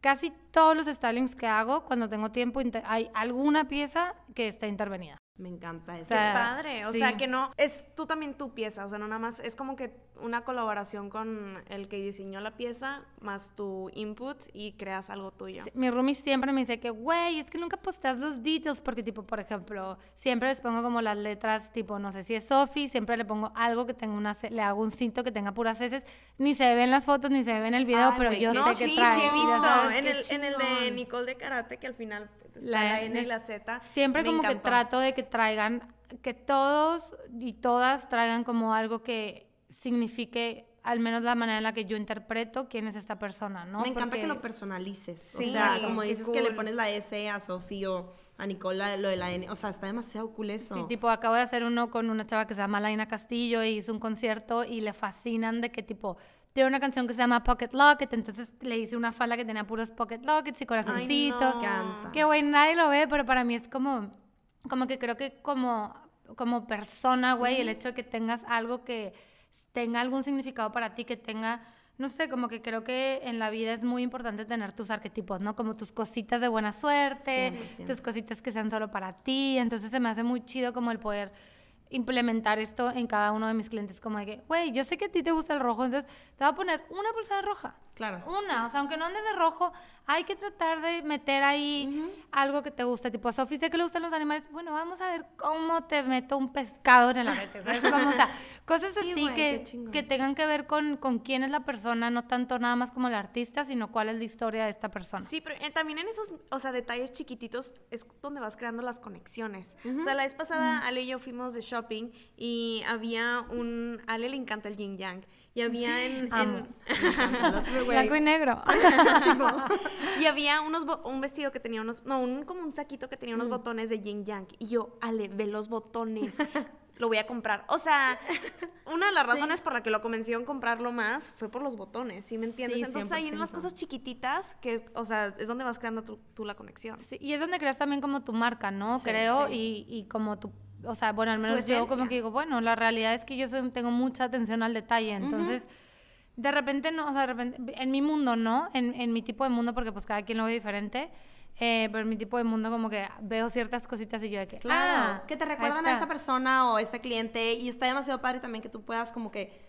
Speaker 3: Casi todos los stylings que hago, cuando tengo tiempo, hay alguna pieza que está intervenida. Me encanta eso. Qué padre. O sea, que
Speaker 1: no. Es tú también tu pieza. O sea, no nada más. Es como que una colaboración con el que diseñó la pieza, más tu input y creas algo tuyo.
Speaker 3: mi roomie siempre me dice que, güey, es que nunca posteas los details. Porque, tipo, por ejemplo, siempre les pongo como las letras, tipo, no sé si es Sophie, siempre le pongo algo que tenga una. Le hago un cinto que tenga puras heces. Ni se ven en las fotos, ni se ve en el video, pero yo sé sí, que trae. Sí, he visto. en, el, de
Speaker 1: Nicole de Karate, que al final está la, la N y la Z. Siempre como que trato
Speaker 3: de que traigan, que todos y todas traigan como algo que signifique al menos la manera en la que yo interpreto quién es esta persona, ¿no? Me encanta que lo
Speaker 2: personalices. o sea, como dices que le pones la
Speaker 3: S a o a Nicola, lo de la N. O sea, está demasiado cool Sí, tipo, acabo de hacer uno con una chava que se llama Laina Castillo y hizo un concierto y le fascinan de que tipo tiene una canción que se llama Pocket Locket, entonces le hice una falda que tenía puros Pocket Lockets y corazoncitos. Ay, no. Que, bueno nadie lo ve, pero para mí es como como que creo que como, como persona, güey, el hecho de que tengas algo que tenga algún significado para ti, que tenga, no sé, como que creo que en la vida es muy importante tener tus arquetipos, ¿no? Como tus cositas de buena suerte, tus cositas que sean solo para ti. Entonces se me hace muy chido como el poder implementar esto en cada uno de mis clientes, como de que, güey, yo sé que a ti te gusta el rojo, entonces te voy a poner una pulsera roja. Claro. Una, o sea, aunque no andes de rojo, hay que tratar de meter ahí algo que te guste. Tipo, a Sofi sé que le gustan los animales. Bueno, vamos a ver cómo te meto un pescado en la mente. o sea, cosas así que, tengan que ver con, quién es la persona, no tanto nada más como el artista, sino cuál es la historia de esta persona.
Speaker 1: Sí, pero eh, también en esos, o sea, detalles chiquititos es donde vas creando las conexiones. O sea, la vez pasada Ale y yo fuimos de shopping y había un... Ale le encanta el yin yang. Y había en... Blanco y
Speaker 3: negro.
Speaker 1: y había unos un vestido que tenía unos... No, un, como un saquito que tenía unos mm. botones de yin yang. Y yo, Ale, ve los botones. lo voy a comprar. O sea, una de las razones por la que lo convenció en comprarlo más fue por los botones,
Speaker 3: ¿sí me entiendes? Entonces hay unas cosas
Speaker 1: chiquititas que, o sea, es donde vas creando tú, la conexión. Sí,
Speaker 3: y es donde creas también como tu marca, ¿no? Creo, y, y como tu o sea, bueno, al menos yo como que digo, bueno, la realidad es que yo tengo mucha atención al detalle, entonces... De repente, no, o sea, de repente, en mi mundo, ¿no? En, mi tipo de mundo, porque pues cada quien lo ve diferente, eh, pero en mi tipo de mundo como que veo ciertas cositas y yo de que... Claro, ah, que te recuerdan a esta persona o a este
Speaker 2: cliente y está demasiado padre también que tú puedas como que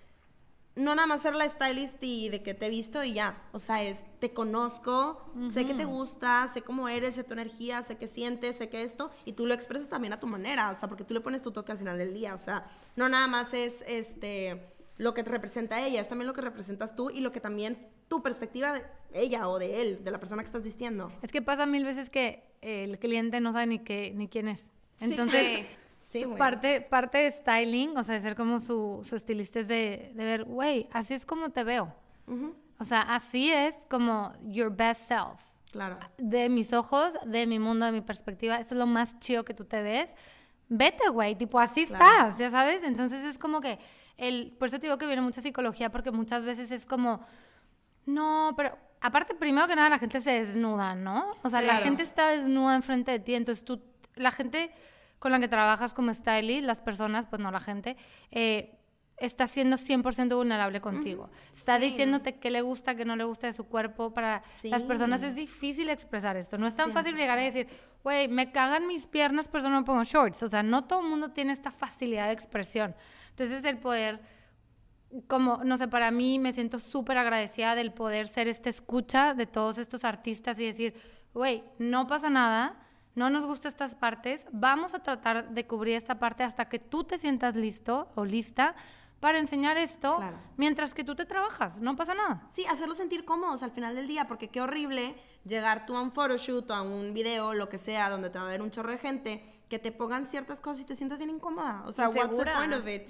Speaker 2: no nada más ser la stylist y de que te he visto y ya. O sea, es te conozco, sé que te gusta, sé cómo eres, sé tu energía, sé qué sientes, sé que esto, y tú lo expresas también a tu manera, o sea, porque tú le pones tu toque al final del día. O sea, no nada más es este lo que te representa ella, es también lo que representas tú y lo que también tu perspectiva de ella o de él, de la persona que estás vistiendo.
Speaker 3: Es que pasa mil veces que el cliente no sabe ni qué, ni quién es. Entonces, sí, Sí, parte, parte de styling, o sea, de ser como su, su estilista es de, de ver, güey, así es como te veo. O sea, así es como your best self. Claro. De mis ojos, de mi mundo, de mi perspectiva, esto es lo más chido que tú te ves. Vete, güey, tipo, así estás, ya sabes. Entonces es como que, el, por eso te digo que viene mucha psicología, porque muchas veces es como, no, pero aparte, primero que nada, la gente se desnuda, ¿no? O sea, la gente está desnuda enfrente de ti, entonces tú, la gente con la que trabajas como stylist, las personas, pues no la gente, eh, está siendo 100% vulnerable contigo. Está diciéndote qué le gusta, qué no le gusta de su cuerpo. Para las personas es difícil expresar esto. No es tan fácil llegar a decir, güey, me cagan mis piernas, pero no me pongo shorts. O sea, no todo el mundo tiene esta facilidad de expresión. Entonces, el poder, como, no sé, para mí me siento súper agradecida del poder ser esta escucha de todos estos artistas y decir, güey, no pasa nada no nos gustan estas partes, vamos a tratar de cubrir esta parte hasta que tú te sientas listo o lista para enseñar esto mientras que tú te trabajas, no pasa nada.
Speaker 2: Sí, hacerlo sentir cómodos al final del día, porque qué horrible llegar tú a un photoshoot, a un video, lo que sea, donde te va a ver un chorro de gente, que te pongan ciertas cosas y te sientas bien incómoda. O sea, what's the point of it?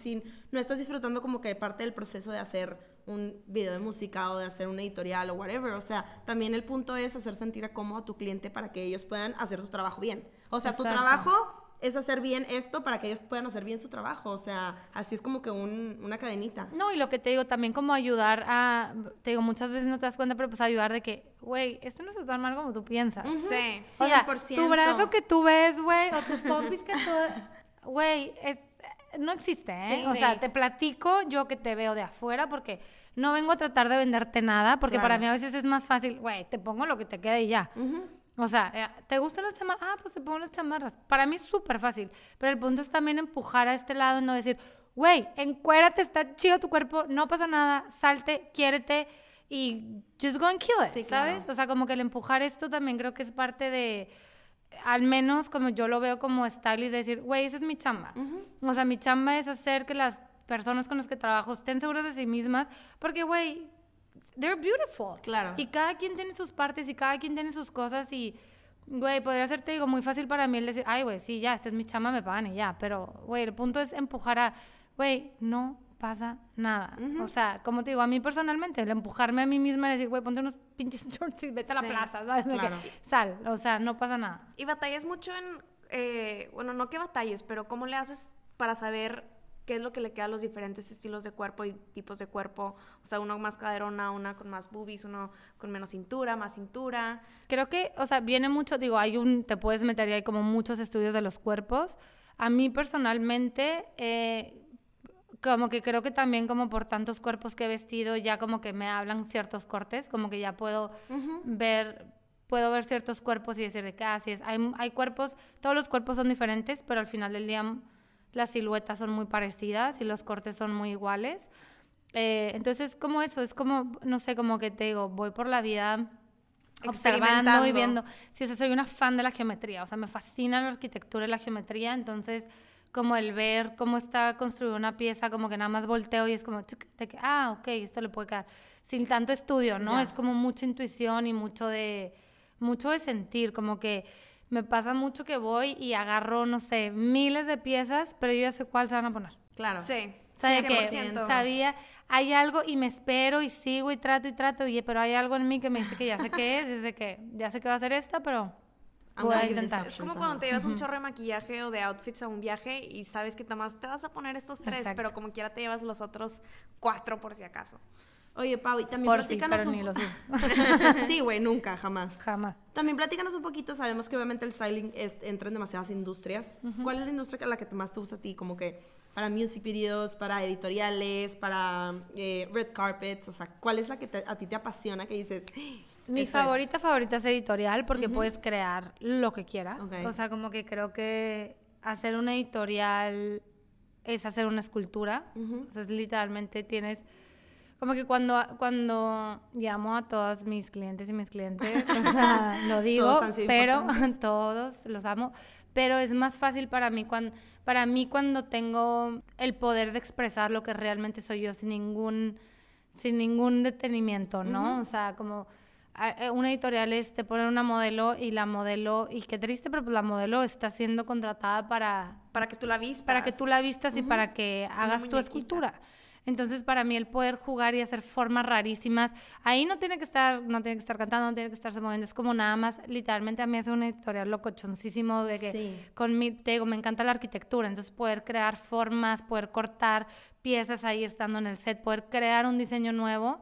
Speaker 2: no estás disfrutando como que parte del proceso de hacer un video de música o de hacer un editorial o whatever. O sea, también el punto es hacer sentir a cómodo a tu cliente para que ellos puedan hacer su trabajo bien. O sea, tu trabajo es hacer bien esto para que ellos puedan hacer bien su trabajo. O sea, así es como que una cadenita.
Speaker 3: No, y lo que te digo, también como ayudar a, te digo, muchas veces no te das cuenta, pero pues ayudar de que, güey, esto no está tan mal como tú piensas. Sí, 100%. tu brazo que tú ves, güey, o tus pompis que tú, güey, no existe, ¿eh? o sea, te platico yo que te veo de afuera porque no vengo a tratar de venderte nada, porque para mí a veces es más fácil, güey, te pongo lo que te quede y ya. O sea, eh, ¿te gustan las chamarras? Ah, pues te pongo las chamarras. Para mí es súper fácil, pero el punto es también empujar a este lado, y no decir, güey, encuérate, está chido tu cuerpo, no pasa nada, salte, quiérete y just go and kill it, ¿sabes? O sea, como que el empujar esto también creo que es parte de, al menos como yo lo veo como stylist, de decir, güey, esa es mi chamba. O sea, mi chamba es hacer que las personas con las que trabajo estén seguras de sí mismas, porque, güey, they're beautiful. Claro. Y cada quien tiene sus partes y cada quien tiene sus cosas y, güey, podría ser, te digo, muy fácil para mí el decir, ay, güey, sí, ya, esta es mi chama, me pagan y ya, pero, güey, el punto es empujar a, güey, no pasa nada. O sea, como te digo, a mí personalmente, el empujarme a mí misma y decir, güey, ponte unos pinches shorts y vete a la plaza, ¿sabes? Claro. sal, o sea, no pasa nada.
Speaker 1: Y batallas mucho en, eh, bueno, no que batalles, pero ¿cómo le haces para saber qué es lo que le queda a los diferentes estilos de cuerpo y tipos de cuerpo. O sea, uno más caderona, una con
Speaker 3: más boobies, uno con menos cintura, más cintura. Creo que, o sea, viene mucho, digo, hay un, te puedes meter y hay como muchos estudios de los cuerpos. A mí personalmente, eh, como que creo que también como por tantos cuerpos que he vestido, ya como que me hablan ciertos cortes, como que ya puedo ver puedo ver ciertos cuerpos y decir de qué ah, así es. Hay, hay cuerpos, todos los cuerpos son diferentes, pero al final del día las siluetas son muy parecidas y los cortes son muy iguales. Eh, entonces, como eso, es como, no sé, como que te digo, voy por la vida observando y viendo. Sí, eso soy una fan de la geometría, o sea, me fascina la arquitectura y la geometría, entonces como el ver cómo está construida una pieza, como que nada más volteo y es como, ah, ok, esto le puede quedar. Sin tanto estudio, ¿no? Es como mucha intuición y mucho de, mucho de sentir, como que me pasa mucho que voy y agarro, no sé, miles de piezas, pero yo ya sé cuál se van a poner. Claro. Sí. Sabía, que sabía, hay algo y me espero y sigo y trato y trato, y, pero hay algo en mí que me dice que ya sé qué es, desde que ya sé que va a ser esta, pero voy a intentar. Es como cuando te llevas un
Speaker 1: chorro de maquillaje o de outfits a un viaje y sabes que más te vas a poner estos tres, pero como quiera te llevas los otros cuatro por si acaso.
Speaker 2: Oye, Pau, y también Por platícanos sí, sí, güey, nunca, jamás. Jamás. También platícanos un poquito, sabemos que obviamente el styling entra en demasiadas industrias. ¿Cuál es la industria la que más te gusta a ti? Como que para music videos, para editoriales, para eh, red carpets, o sea, ¿cuál es la que a ti te apasiona que dices? Ah,
Speaker 3: Mi favorita favorita es editorial porque puedes crear lo que quieras. O sea, como que creo que hacer una editorial es hacer una escultura. O sea, literalmente tienes como que cuando, cuando llamo a todos mis clientes y mis clientes, o sea, lo digo, pero todos los amo, pero es más fácil para mí cuando, para mí cuando tengo el poder de expresar lo que realmente soy yo sin ningún, sin ningún detenimiento, ¿no? O sea, como eh, una editorial es te ponen una modelo y la modelo y qué triste pero pues, la modelo está siendo contratada para para que tú la vistas para que tú la vistas y para que hagas tu escultura entonces, para mí el poder jugar y hacer formas rarísimas, ahí no tiene que estar, no tiene que estar cantando, no tiene que estarse moviendo, es como nada más, literalmente a mí es un editorial locochoncísimo de que con mi, te digo, me encanta la arquitectura, entonces poder crear formas, poder cortar piezas ahí estando en el set, poder crear un diseño nuevo,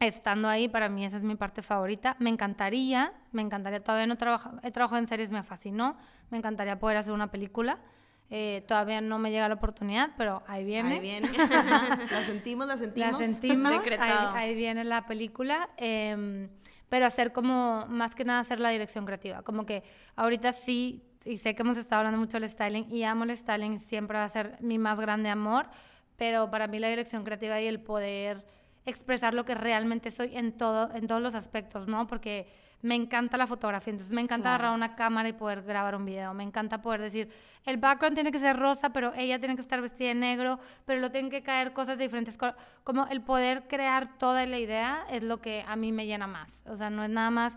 Speaker 3: estando ahí, para mí esa es mi parte favorita. Me encantaría, me encantaría, todavía no trabajo, he trabajado en series, me fascinó, me encantaría poder hacer una película. Eh, todavía no me llega la oportunidad, pero ahí viene. Ahí viene. la sentimos, la sentimos. La sentimos. ahí, viene la película. Em, pero hacer como, más que nada, hacer la dirección creativa. Como que ahorita sí, y sé que hemos estado hablando mucho del styling, y amo el styling, siempre va a ser mi más grande amor. Pero para mí la dirección creativa y el poder expresar lo que realmente soy en, todo, en todos los aspectos, ¿no? Porque me encanta la fotografía, entonces me encanta agarrar una cámara y poder grabar un video, me encanta poder decir, el background tiene que ser rosa, pero ella tiene que estar vestida de negro, pero lo tienen que caer cosas diferentes como el poder crear toda la idea es lo que a mí me llena más, o sea, no es nada más,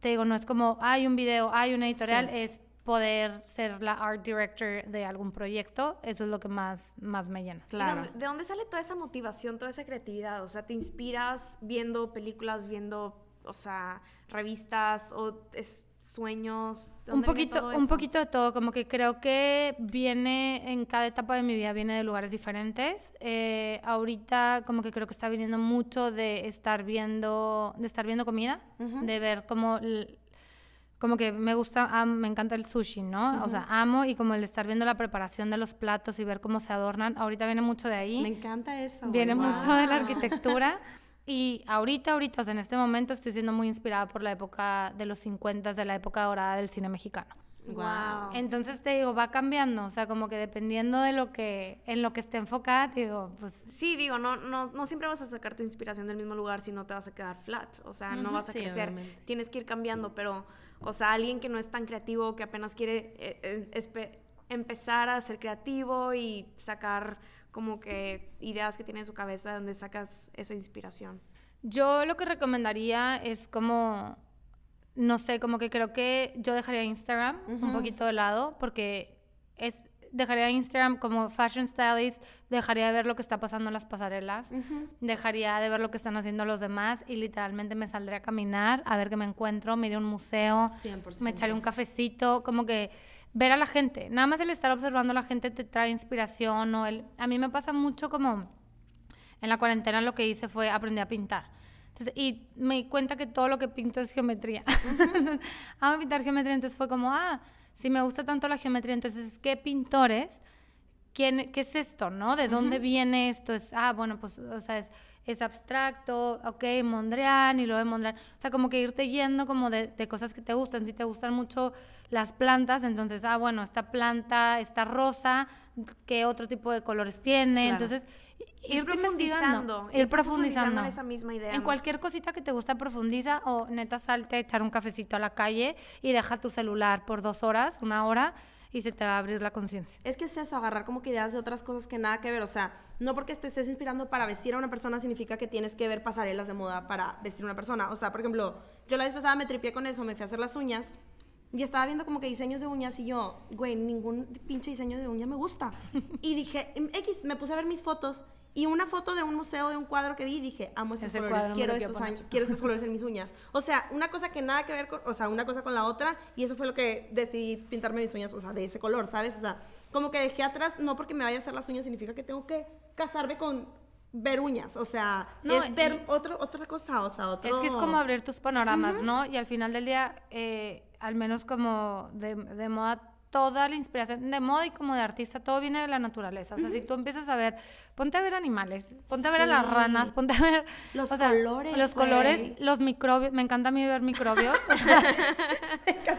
Speaker 3: te digo, no es como, hay un video, hay una editorial, es poder ser la art director de algún proyecto, eso es lo que más, más me llena. Claro.
Speaker 1: ¿De dónde sale toda esa motivación, toda esa creatividad? O sea, ¿te inspiras viendo películas, viendo o sea, revistas o es, sueños. Un poquito, un
Speaker 3: poquito de todo, como que creo que viene en cada etapa de mi vida, viene de lugares diferentes. Eh, ahorita como que creo que está viniendo mucho de estar viendo, de estar viendo comida, de ver como como que me gusta, ah, me encanta el sushi, ¿no? O sea, amo y como el estar viendo la preparación de los platos y ver cómo se adornan, ahorita viene mucho de ahí. Me encanta eso. Viene mucho de la arquitectura. Y ahorita, ahorita, o sea, en este momento estoy siendo muy inspirada por la época de los 50, de la época dorada del cine mexicano. Wow. Entonces te digo, va cambiando, o sea, como que dependiendo de lo que, en lo que esté enfocada, te digo, pues...
Speaker 1: Sí, digo, no, no, no siempre vas a sacar tu inspiración del mismo lugar si no te vas a quedar flat, o sea, no vas a crecer, tienes que ir cambiando, pero, o sea, alguien que no es tan creativo, que apenas quiere eh, eh, empezar a ser creativo y sacar como que ideas que tiene en su cabeza, donde sacas esa inspiración.
Speaker 3: Yo lo que recomendaría es como, no sé, como que creo que yo dejaría Instagram un poquito de lado porque es, dejaría Instagram como fashion stylist, dejaría de ver lo que está pasando en las pasarelas, dejaría de ver lo que están haciendo los demás y literalmente me saldría a caminar a ver qué me encuentro, mire un museo, me echaré un cafecito, como que ver a la gente. Nada más el estar observando a la gente te trae inspiración o el... A mí me pasa mucho como en la cuarentena lo que hice fue aprender a pintar. y me di cuenta que todo lo que pinto es geometría. mí pintar geometría, entonces fue como, ah, si me gusta tanto la geometría, entonces, ¿qué pintores? ¿Quién, ¿Qué es esto, no? ¿De dónde viene esto? Es, ah, bueno, pues, o sea, es es abstracto, ok, Mondrian y lo de Mondrian. O sea, como que irte yendo como de, cosas que te gustan. Si te gustan mucho las plantas, entonces, ah, bueno, esta planta esta rosa, ¿qué otro tipo de colores tiene? Entonces, ir, profundizando. Ir, profundizando.
Speaker 1: en cualquier
Speaker 3: cosita que te gusta profundiza o neta salte, a echar un cafecito a la calle y deja tu celular por dos horas, una hora y se te va a abrir la conciencia. Es que es eso, agarrar como que ideas de otras
Speaker 2: cosas que nada que ver. O sea, no porque te estés inspirando para vestir a una persona significa que tienes que ver pasarelas de moda para vestir a una persona. O sea, por ejemplo, yo la vez pasada me tripié con eso, me fui a hacer las uñas y estaba viendo como que diseños de uñas y yo, güey, ningún pinche diseño de uña me gusta. y dije, em, X, me puse a ver mis fotos y una foto de un museo, de un cuadro que vi, y dije, amo estos Ese colores, quiero estos, quiero, estos colores en mis uñas. O sea, una cosa que nada que ver con, o sea, una cosa con la otra, y eso fue lo que decidí pintarme mis uñas, o sea, de ese color, ¿sabes? O sea, como que dejé atrás, no porque me vaya a hacer las uñas significa que tengo que casarme con ver uñas, o sea, no, es ver otro, otra cosa, o sea, otro... Es que es como abrir tus panoramas, ¿no? Y
Speaker 3: al final del día, eh, al menos como de, moda toda la inspiración de moda y como de artista, todo viene de la naturaleza. O sea, si tú empiezas a ver ponte a ver animales, ponte a ver a las ranas, ponte a ver los colores, los colores, los microbios, me encanta a mí ver microbios. o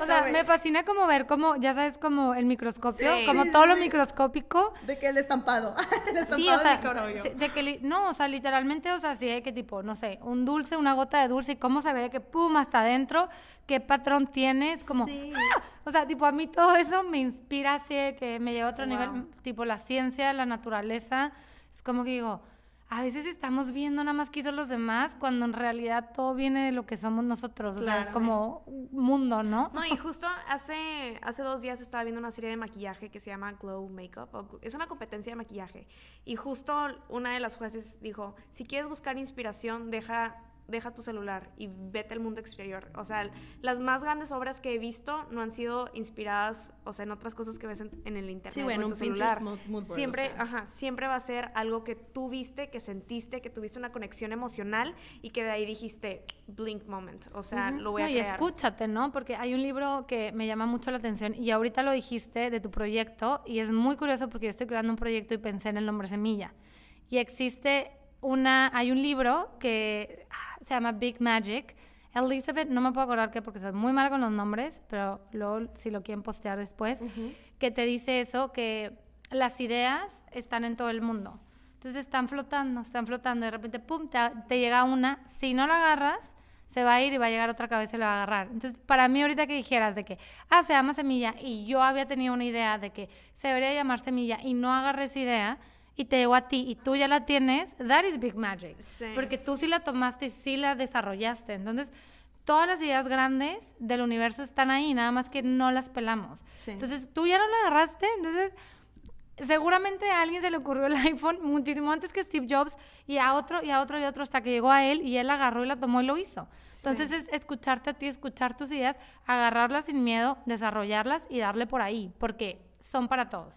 Speaker 3: sea, me, fascina como ver como ya sabes como el microscopio, como todo lo microscópico de que el estampado, el estampado o microbio. de que no, o sea, literalmente, o sea, sí hay que tipo, no sé, un dulce, una gota de dulce y cómo se ve que pum hasta adentro, qué patrón tienes, como ¡ah! O sea, tipo, a mí todo eso me inspira así, que me lleva a otro nivel, tipo la ciencia, la naturaleza, como que digo, a veces estamos viendo nada más que hizo los demás cuando en realidad todo viene de lo que somos nosotros, o sea, como mundo, ¿no? No, y justo
Speaker 1: hace, hace dos días estaba viendo una serie de maquillaje que se llama Glow Makeup, es una competencia de maquillaje, y justo una de las jueces dijo, si quieres buscar inspiración, deja deja tu celular y vete al mundo exterior. O sea, las más grandes obras que he visto no han sido inspiradas, o sea, en otras cosas que ves en, el internet en tu celular. siempre, siempre va a ser algo que tú viste, que sentiste, que tuviste una conexión emocional y que de ahí dijiste blink moment. O sea, lo voy a no, Y escúchate,
Speaker 3: ¿no? Porque hay un libro que me llama mucho la atención y ahorita lo dijiste de tu proyecto y es muy curioso porque yo estoy creando un proyecto y pensé en el nombre Semilla. Y existe hay un libro que ah, se llama Big Magic. Elizabeth, no me puedo acordar qué porque soy muy mala con los nombres, pero luego si lo quieren postear después, que te dice eso, que las ideas están en todo el mundo. Entonces están flotando, están flotando, y de repente, pum, te, te llega una, si no la agarras, se va a ir y va a llegar otra cabeza y la va a agarrar. Entonces, para mí ahorita que dijeras de que, ah, se llama semilla, y yo había tenido una idea de que se debería llamar semilla y no agarré esa idea, y te llegó a ti y tú ya la tienes, that is big magic. Porque tú sí la tomaste y sí la desarrollaste. Entonces, todas las ideas grandes del universo están ahí, nada más que no las pelamos. Entonces, tú ya no la agarraste, entonces seguramente a alguien se le ocurrió el iPhone muchísimo antes que Steve Jobs y a otro y a otro y a otro hasta que llegó a él y él agarró y la tomó y lo hizo. Entonces es escucharte a ti, escuchar tus ideas, agarrarlas sin miedo, desarrollarlas y darle por ahí, porque son para todos.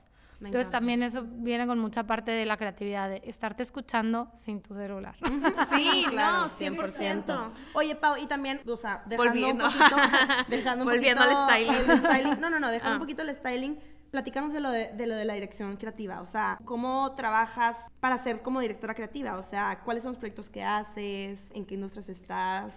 Speaker 3: Entonces también eso viene con mucha parte de la creatividad, de estarte escuchando sin tu celular. Sí, claro, no, 100%.
Speaker 2: Oye, Pau, y también, o sea, dejando un poquito... Dejando un Volviendo al styling. styling. No, no, no, dejando un ah. poquito el styling. Platícanos de lo de, de, lo de la dirección creativa, o sea, ¿cómo trabajas para ser como directora creativa? O sea, ¿cuáles son los proyectos que haces? ¿En qué industrias estás?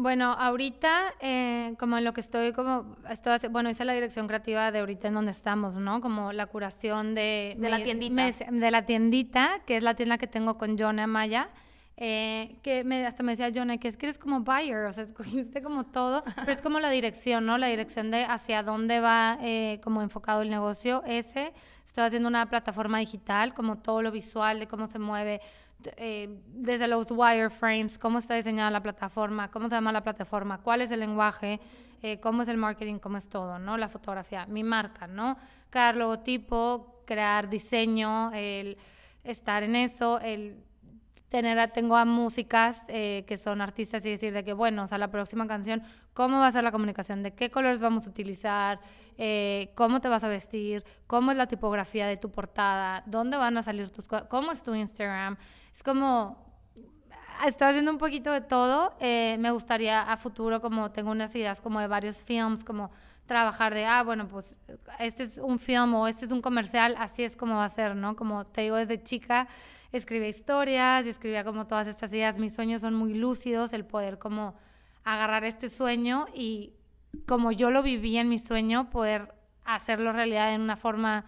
Speaker 3: Bueno, ahorita, eh, como en lo que estoy, como estoy, bueno, hice la dirección creativa de ahorita en donde estamos, ¿no? Como la curación de... De la tiendita. de la tiendita, que es la tienda que tengo con John Amaya. Eh, que me, hasta me decía Jonah que es que eres como buyer, o sea, escogiste como todo, pero es como la dirección, ¿no? La dirección de hacia dónde va eh, como enfocado el negocio ese. Estoy haciendo una plataforma digital, como todo lo visual, de cómo se mueve eh, desde los wireframes, cómo está diseñada la plataforma, cómo se llama la plataforma, cuál es el lenguaje, eh, cómo es el marketing, cómo es todo, ¿no? La fotografía, mi marca, ¿no? Crear logotipo, crear diseño, el estar en eso, el tener, tengo a músicas eh, que son artistas y decir de que, bueno, o sea, la próxima canción, ¿cómo va a ser la comunicación? ¿De qué colores vamos a utilizar? ¿Cómo te vas a vestir? ¿Cómo es la tipografía de tu portada? ¿Dónde van a salir tus cosas? ¿Cómo es tu Instagram? Es como, estoy haciendo un poquito de todo. Eh, me gustaría a futuro, como tengo unas ideas como de varios films, como trabajar de, ah, bueno, pues este es un film o este es un comercial, así es como va a ser, ¿no? Como te digo, desde chica escribía historias y escribía como todas estas ideas. Mis sueños son muy lúcidos, el poder como agarrar este sueño y como yo lo viví en mi sueño, poder hacerlo realidad en una forma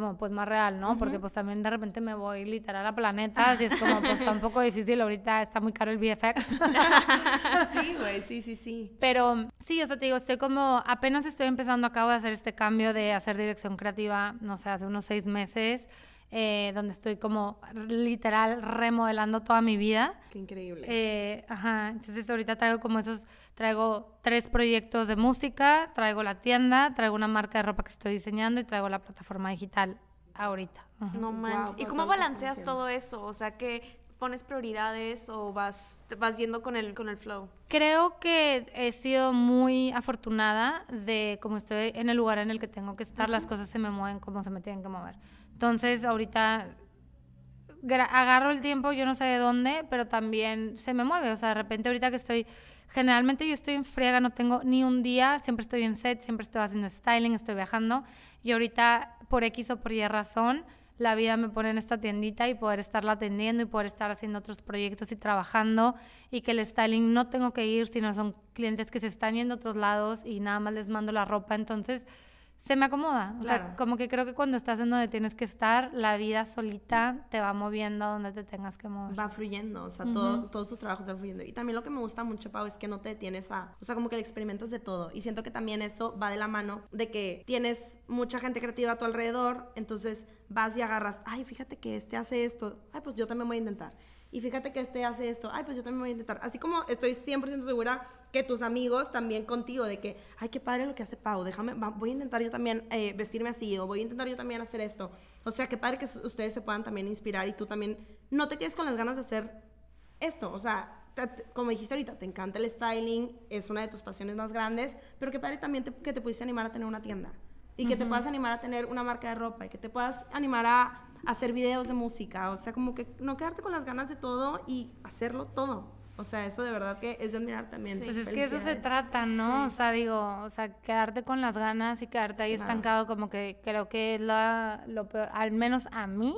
Speaker 3: como pues más real, ¿no? Porque pues también de repente me voy literal a planetas y es como pues está un poco difícil ahorita, está muy caro el VFX.
Speaker 2: sí, güey, sí, sí, sí.
Speaker 3: Pero sí, o sea, te digo, estoy como apenas estoy empezando, acabo de hacer este cambio de hacer dirección creativa, no sé, hace unos seis meses. Eh, donde estoy como literal remodelando toda mi vida. Qué increíble. Eh, ajá, entonces ahorita traigo como esos Traigo tres proyectos de música, traigo la tienda, traigo una marca de ropa que estoy diseñando y traigo la plataforma digital ahorita. No manches. ¿Y pues, cómo balanceas todo
Speaker 1: eso? O sea, que pones prioridades o vas, vas yendo con el, con el flow?
Speaker 3: Creo que he sido muy afortunada de como estoy en el lugar en el que tengo que estar, las cosas se me mueven como se me tienen que mover. Entonces, ahorita agarro el tiempo, yo no sé de dónde, pero también se me mueve. O sea, de repente ahorita que estoy Generalmente yo estoy en friega, no tengo ni un día, siempre estoy en set, siempre estoy haciendo styling, estoy viajando y ahorita por X o por Y razón la vida me pone en esta tiendita y poder estarla atendiendo y poder estar haciendo otros proyectos y trabajando y que el styling no tengo que ir, sino son clientes que se están yendo a otros lados y nada más les mando la ropa. Entonces, se me acomoda. O sea, como que creo que cuando estás en donde tienes que estar, la vida solita te va moviendo a donde te tengas que mover. Va fluyendo, o sea, todos
Speaker 2: tus trabajos van fluyendo. Y también lo que me gusta mucho, Pau, es que no te detienes a, o sea, como que experimentas de todo. Y siento que también eso va de la mano de que tienes mucha gente creativa a tu alrededor, entonces vas y agarras, ay, fíjate que este hace esto, ay, pues yo también voy a intentar y fíjate que este hace esto, ay, pues yo también voy a intentar. Así como estoy 100% segura que tus amigos también contigo, de que, ay, qué padre lo que hace Pau, déjame, voy a intentar yo también eh, vestirme así, o voy a intentar yo también hacer esto. O sea, qué padre que ustedes se puedan también inspirar y tú también no te quedes con las ganas de hacer esto, o sea, como dijiste ahorita, te encanta el styling, es una de tus pasiones más grandes, pero qué padre también que te pudiste animar a tener una tienda y que te puedas animar a tener una marca de ropa y que te puedas animar a hacer videos de música, o sea, como que no quedarte con las ganas de todo y hacerlo todo. O sea, eso de verdad que es de admirar también. Pues es que eso se trata, ¿no? O
Speaker 3: sea, digo, o sea, quedarte con las ganas y quedarte ahí estancado, como que creo que es la, lo peor, al menos a mí,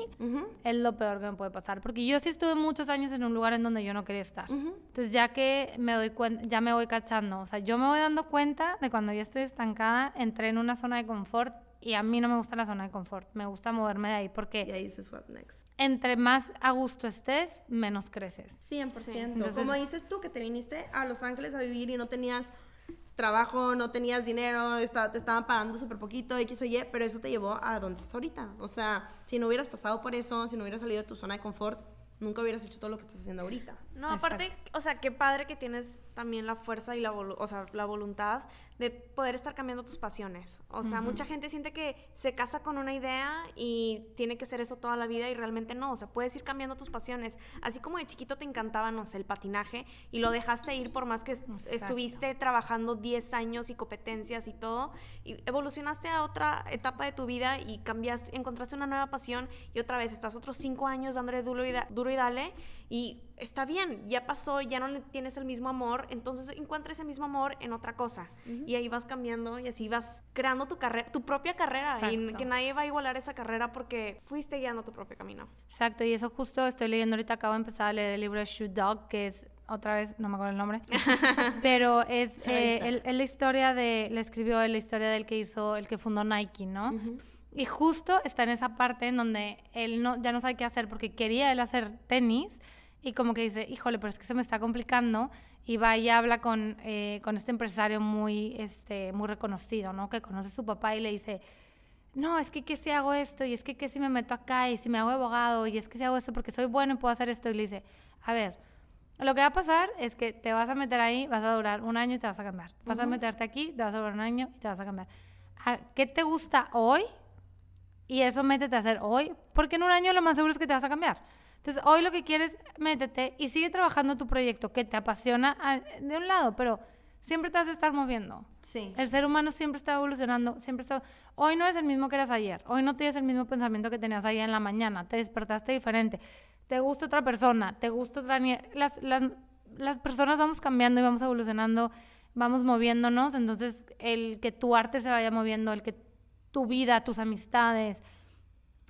Speaker 3: es lo peor que me puede pasar. Porque yo sí estuve muchos años en un lugar en donde yo no quería estar. Entonces, ya que me doy cuenta, ya me voy cachando. O sea, yo me voy dando cuenta de cuando ya estoy estancada, entré en una zona de confort y a mí no me gusta la zona de confort, me gusta moverme de ahí porque... Y ahí dices, next? Entre más a gusto estés, menos creces. 100%. Entonces, Como dices tú, que
Speaker 2: te viniste a Los Ángeles a vivir y no tenías trabajo, no tenías dinero, está, te estaban pagando súper poquito, X o Y, pero eso te llevó a donde estás ahorita. O sea, si no hubieras pasado por eso, si no hubieras salido de tu zona de confort, nunca hubieras hecho todo lo que estás haciendo ahorita.
Speaker 1: No, aparte, o sea, qué padre que tienes también la fuerza y la, voluntad de poder estar cambiando tus pasiones. O sea, mucha gente siente que se casa con una idea y tiene que ser eso toda la vida y realmente no. O sea, puedes ir cambiando tus pasiones. Así como de chiquito te encantaba, no sé, el patinaje y lo dejaste ir por más que estuviste trabajando 10 años y competencias y todo. Y evolucionaste a otra etapa de tu vida y cambiaste, encontraste una nueva pasión y otra vez estás otros 5 años dándole duro duro y dale. Y está bien ya pasó, ya no tienes el mismo amor, entonces encuentra ese mismo amor en otra cosa. Y ahí vas cambiando y así vas creando tu carrera, tu propia carrera. Y que nadie va a igualar esa carrera porque fuiste guiando tu propio camino.
Speaker 3: Exacto, y eso justo estoy leyendo ahorita, acabo de empezar a leer el libro de Shoe Dog, que es otra vez, no me acuerdo el nombre, pero eh, es, la historia de, le escribió la historia del que hizo, el que fundó Nike, ¿no? Y justo está en esa parte en donde él no, ya no sabe qué hacer porque quería él hacer tenis, y como que dice, híjole, pero es que se me está complicando y va y habla con, eh, con este empresario muy, este, muy reconocido, ¿no? Que conoce a su papá y le dice, no, es que qué si hago esto y es que qué si me meto acá y si me hago abogado y es que si hago esto porque soy bueno y puedo hacer esto y le dice, a ver, lo que va a pasar es que te vas a meter ahí, vas a durar un año y te vas a cambiar. Vas a meterte aquí, te vas a durar un año y te vas a cambiar. Ah, ¿Qué te gusta hoy? Y eso métete a hacer hoy, porque en un año lo más seguro es que te vas a cambiar. Entonces, hoy lo que quieres, métete y sigue trabajando tu proyecto que te apasiona ah, de un lado, pero siempre te vas a estar moviendo. Sí. El ser humano siempre está evolucionando, siempre está... Hoy no es el mismo que eras ayer, hoy no tienes el mismo pensamiento que tenías ayer en la mañana, te despertaste diferente, te gusta otra persona, te gusta otra... Las, las, las personas vamos cambiando y vamos evolucionando, vamos moviéndonos, entonces el que tu arte se vaya moviendo, el que tu vida, tus amistades,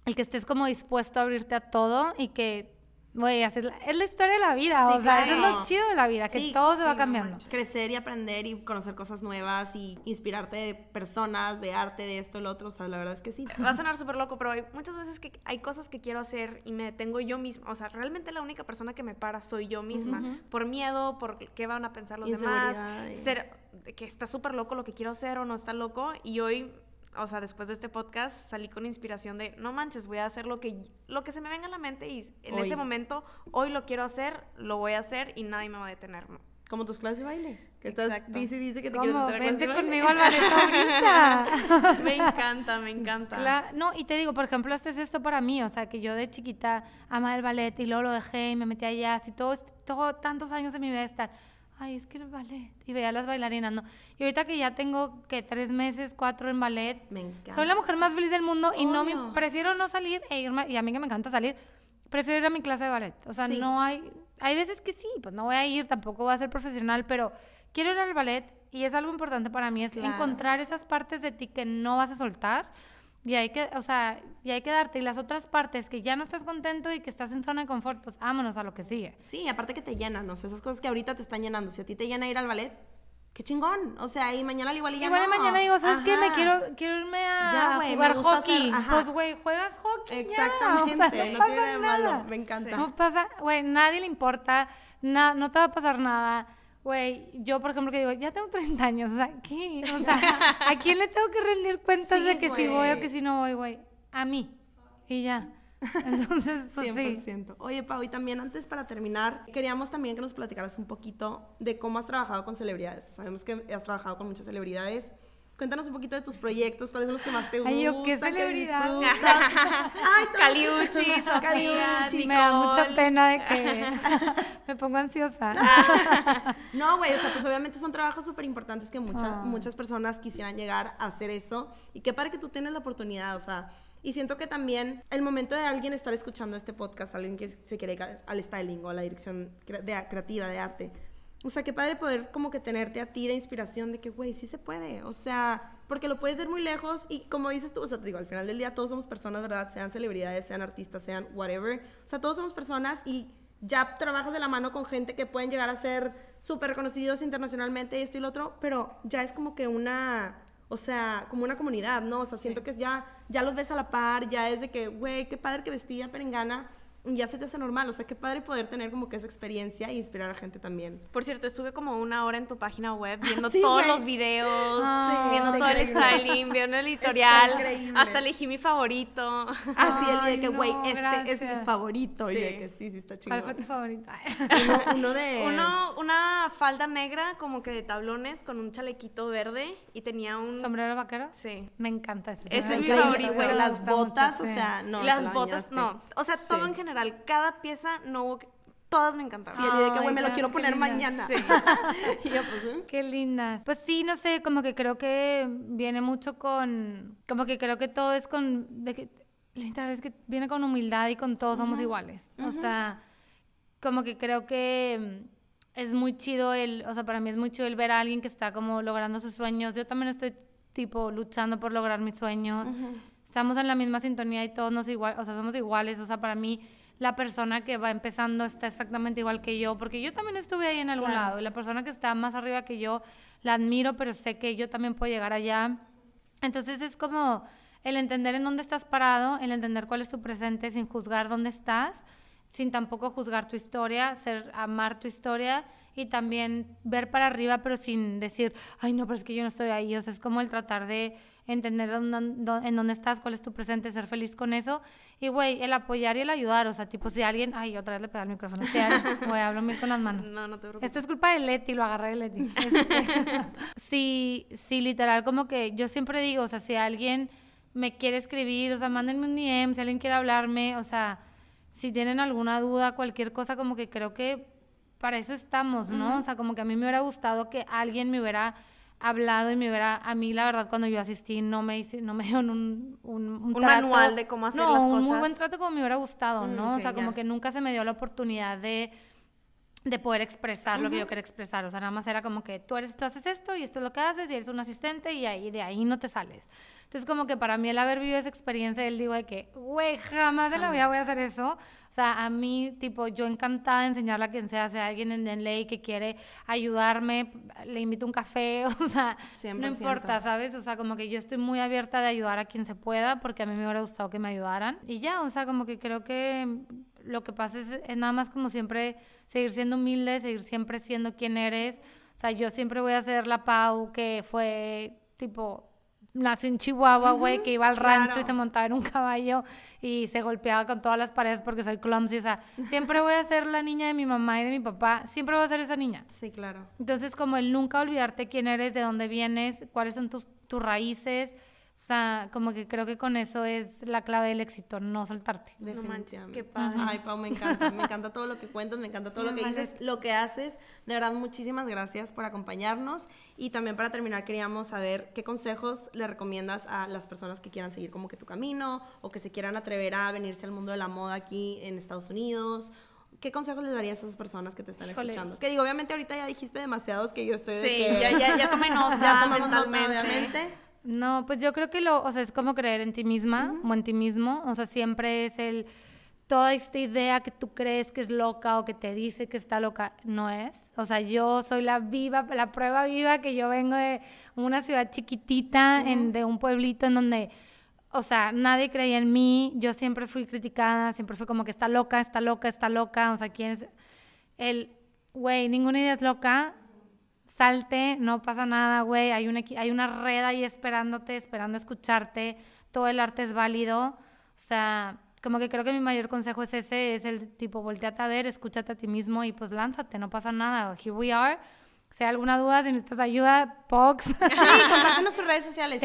Speaker 3: el que estés como dispuesto a abrirte a todo y que Güey, a la, es la historia de la vida, o sea, es lo chido de la vida, que todo se va cambiando.
Speaker 2: Crecer y aprender y conocer cosas nuevas y inspirarte de personas, de arte, de esto, lo otro, o sea, la verdad es que sí. Va a sonar
Speaker 1: súper loco, pero hay muchas veces que hay cosas que quiero hacer y me detengo yo misma, o sea, realmente la única persona que me para soy yo misma, por miedo, por qué van a pensar los demás, ser, que está súper loco lo que quiero hacer o no está loco, y hoy o sea, después de este podcast salí con inspiración de, no manches, voy a hacer lo que, lo que se me venga a la mente y en ese momento, hoy lo quiero hacer, lo voy a hacer y nadie me va a detener.
Speaker 2: Como tus clases de baile. Que estás, dice, dice que te quieres entrar Vente conmigo al ballet ahorita.
Speaker 3: me encanta, me encanta. no, y te digo, por ejemplo, este es esto para mí, o sea, que yo de chiquita amaba el ballet y luego lo dejé y me metí allá, así todo, todo tantos años de mi vida estar ay, es que el ballet. Y veía a las bailarinas, ¿no? Y ahorita que ya tengo, que tres meses, cuatro en ballet. Me encanta. Soy la mujer más feliz del mundo y no, me, prefiero no salir e irme, y a mí que me encanta salir, prefiero ir a mi clase de ballet. O sea, no hay, hay veces que sí, pues no voy a ir, tampoco voy a ser profesional, pero quiero ir al ballet y es algo importante para mí, es encontrar esas partes de ti que no vas a soltar y hay que, o sea, y hay que darte. Y las otras partes que ya no estás contento y que estás en zona de confort, pues vámonos a lo que sigue. Sí, aparte que te llenan, o sea, esas cosas que ahorita te están
Speaker 2: llenando. Si a ti te llena ir al ballet, qué chingón. O sea, y mañana al igual y ya Igual y mañana digo, ¿sabes qué? Me quiero,
Speaker 3: quiero irme a jugar hockey. Pues, güey, juegas hockey Exactamente, O sea, no, pasa tiene nada. malo. Me encanta. No pasa, güey, nadie le importa, no te va a pasar nada. Güey, yo por ejemplo que digo, ya tengo 30 años, o sea, ¿qué? O sea, ¿a quién le tengo que rendir cuentas de que si voy o que si no voy, güey? A mí. Y ya. Entonces,
Speaker 2: pues 100%. Sí. Oye, Pau, y también antes para terminar, queríamos también que nos platicaras un poquito de cómo has trabajado con celebridades. Sabemos que has trabajado con muchas celebridades Cuéntanos un poquito de tus proyectos, cuáles son los que más te gustan. Ay, yo, qué Ay, Caliuchi, Me da mucha pena de que
Speaker 3: me pongo ansiosa.
Speaker 2: no, güey, o sea, pues obviamente son trabajos súper importantes que muchas, ah. muchas personas quisieran llegar a hacer eso. Y qué para que tú tienes la oportunidad, o sea, y siento que también el momento de alguien estar escuchando este podcast, alguien que se quiere ir al styling o a la dirección de, creativa de arte, o sea, qué padre poder como que tenerte a ti de inspiración de que, güey, sí se puede. O sea, porque lo puedes ver muy lejos y como dices tú, o sea, te digo, al final del día todos somos personas, ¿verdad? Sean celebridades, sean artistas, sean whatever. O sea, todos somos personas y ya trabajas de la mano con gente que pueden llegar a ser súper reconocidos internacionalmente y esto y lo otro, pero ya es como que una, o sea, como una comunidad, ¿no? O sea, siento que ya, ya los ves a la par, ya es de que, güey, qué padre que vestía Perengana ya se te hace normal. O sea, qué padre poder tener como que esa experiencia e inspirar a gente también. Por cierto,
Speaker 1: estuve como una hora en tu página web ah, viendo todos los videos, viendo todo el styling, viendo el editorial. Hasta elegí mi favorito. Así, ah, el de que, güey, este es
Speaker 3: mi favorito. Y de que sí, sí, está chido ¿Cuál fue tu favorito?
Speaker 1: uno, de. Uno, una falda negra, como que de tablones, con un chalequito verde y tenía un. ¿Sombrero vaquero? Sí.
Speaker 3: Me encanta ese. es mi favorito. Las botas, o sea, no. Las botas, no.
Speaker 1: O sea, todo en general cada pieza no hubo... Todas me encantaron. Sí, el de que, me lo quiero poner mañana. Sí.
Speaker 3: Pues, ¿eh? Qué lindas. Pues sí, no sé, como que creo que viene mucho con... Como que creo que todo es con... De que, es que viene con humildad y con todos somos iguales. O sea, como que creo que mm, es muy chido el... O sea, para mí es muy chido el ver a alguien que está como logrando sus sueños. Yo también estoy, tipo, luchando por lograr mis sueños. Estamos en la misma sintonía y todos nos igual... O sea, somos iguales. O sea, para mí la persona que va empezando está exactamente igual que yo, porque yo también estuve ahí en algún lado, y la persona que está más arriba que yo, la admiro, pero sé que yo también puedo llegar allá. Entonces es como el entender en dónde estás parado, el entender cuál es tu presente sin juzgar dónde estás, sin tampoco juzgar tu historia, ser amar tu historia y también ver para arriba, pero sin decir, ay, no, pero es que yo no estoy ahí. O sea, es como el tratar de entender en dónde estás, cuál es tu presente, ser feliz con eso. Y, güey, el apoyar y el ayudar. O sea, tipo, si alguien. Ay, otra vez le pega el micrófono. Si Güey, hablo mil con las manos. No, no te preocupes. Esto es culpa de Leti, lo agarré de Leti. sí, este, sí, literal, como que yo siempre digo, o sea, si alguien me quiere escribir, o sea, mándenme un DM, si alguien quiere hablarme, o sea, si tienen alguna duda, cualquier cosa, como que creo que para eso estamos, ¿no? O sea, como que a mí me hubiera gustado que alguien me hubiera hablado y me hubiera, a mí la verdad cuando yo asistí no me hice, no me un, un, un, manual de cómo hacer las cosas. Un buen trato como me hubiera gustado, mm, ¿no? o sea, como que nunca se me dio la oportunidad de, de poder expresar lo que yo quería expresar. O sea, nada más era como que tú eres, tú haces esto y esto es lo que haces y eres un asistente y ahí de ahí no te sales. Entonces como que para mí el haber vivido esa experiencia, él digo de que, güey, jamás, de la vida voy a hacer eso. O sea, a mí, tipo, yo encantada de enseñarle a quien sea, sea alguien en, ley que quiere ayudarme, le invito un café, o sea, no importa, ¿sabes? O sea, como que yo estoy muy abierta de ayudar a quien se pueda, porque a mí me hubiera gustado que me ayudaran. Y ya, o sea, como que creo que lo que pasa es, es nada más como siempre seguir siendo humilde, seguir siempre siendo quien eres. O sea, yo siempre voy a ser la Pau que fue, tipo, nació en Chihuahua, güey, que iba al rancho y se montaba en un caballo y se golpeaba con todas las paredes porque soy clumsy. O sea, siempre voy a ser la niña de mi mamá y de mi papá. Siempre voy a ser esa niña. Sí, claro. Entonces, como el nunca olvidarte quién eres, de dónde vienes, cuáles son tus, tus raíces o sea, como que creo que con eso es la clave del éxito, no soltarte. Definitivamente. No manches, qué padre. Ay, Pau,
Speaker 2: me encanta, me encanta todo lo que cuentas, me encanta todo lo que dices, lo que haces. De verdad, muchísimas gracias por acompañarnos. Y también para terminar, queríamos saber qué consejos le recomiendas a las personas que quieran seguir como que tu camino o que se quieran atrever a venirse al mundo de la moda aquí en Estados Unidos ¿Qué consejos les darías a esas personas que te están escuchando? Que digo, obviamente ahorita ya dijiste demasiados que yo estoy de sí, ya, ya, ya tomé nota, ya tomamos nota, obviamente.
Speaker 3: No, pues yo creo que lo, o sea, es como creer en ti misma o en ti mismo, o sea, siempre es el, toda esta idea que tú crees que es loca o que te dice que está loca, no es. O sea, yo soy la viva, la prueba viva que yo vengo de una ciudad chiquitita, de un pueblito en donde, o sea, nadie creía en mí, yo siempre fui criticada, siempre fue como que está loca, está loca, está loca, o sea, ¿quién es? El, güey, ninguna idea es loca, salte, no pasa nada, güey, hay una, hay una red ahí esperándote, esperando escucharte, todo el arte es válido, o sea, como que creo que mi mayor consejo es ese, es el tipo, volteate a ver, escúchate a ti mismo y pues lánzate, no pasa nada, here we are, si hay alguna duda, si necesitas ayuda, Pox. Sí, compártenos sus redes sociales.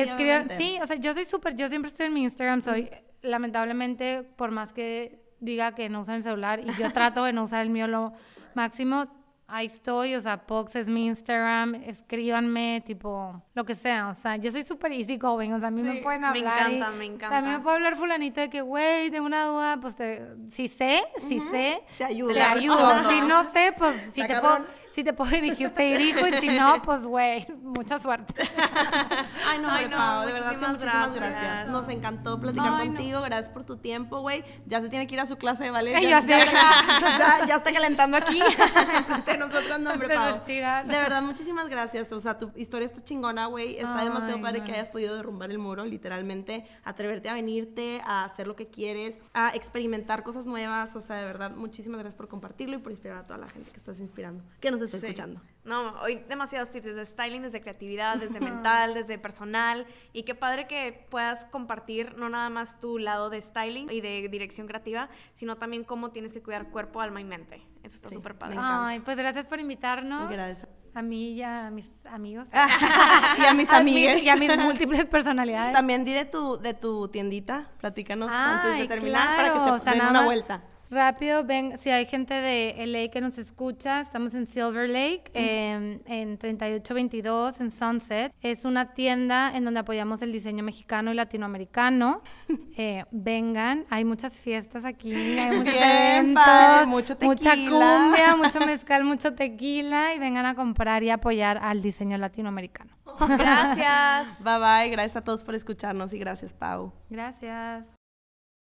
Speaker 3: sí, o sea, yo soy súper, yo siempre estoy en mi Instagram, soy, lamentablemente, por más que diga que no usan el celular y yo trato de no usar el mío lo máximo, ahí estoy, o sea, Pox es mi Instagram, escríbanme, tipo, lo que sea, o sea, yo soy súper easy o sea, a mí me pueden hablar. Me encanta, me encanta. O a mí me puede hablar fulanito de que, güey, tengo una duda, pues si sé, si sé, te ayudo. Te ayudo. Si no sé, pues si te puedo si te puedo dirigir, te dirijo. Y si no, pues, güey, mucha suerte.
Speaker 2: Ay, no, no, de verdad muchísimas gracias. Nos encantó platicar contigo. Gracias por tu tiempo, güey. Ya se tiene que ir a su clase de ballet. Ya, ya, está calentando aquí. de nosotros, no, hombre, De verdad, muchísimas gracias. O sea, tu historia está chingona, güey. Está demasiado padre que hayas podido derrumbar el muro, literalmente. Atreverte a venirte, a hacer lo que quieres, a experimentar cosas nuevas. O sea, de verdad, muchísimas gracias por compartirlo y por inspirar a toda la gente que estás inspirando. Que está escuchando.
Speaker 1: No, hoy demasiados tips, desde styling, desde creatividad, desde mental, desde personal. Y qué padre que puedas compartir no nada más tu lado de styling y de dirección creativa, sino también cómo tienes que cuidar cuerpo, alma y mente. Eso está súper padre. Ay,
Speaker 3: pues gracias por invitarnos. A mí y a mis amigos. y a mis amigas. Y a mis múltiples personalidades.
Speaker 2: También di de tu, de tu tiendita, platícanos antes de terminar para que se den una vuelta.
Speaker 3: Rápido, ven, si hay gente de LA que nos escucha, estamos en Silver Lake, em, en 3822, en Sunset. Es una tienda en donde apoyamos el diseño mexicano y latinoamericano. Eh, vengan, hay muchas fiestas aquí, hay muchos mucha cumbia, mucho mezcal, mucho tequila y vengan a comprar y apoyar al diseño latinoamericano. Gracias.
Speaker 2: Bye bye, gracias a todos por escucharnos y gracias Pau.
Speaker 3: Gracias.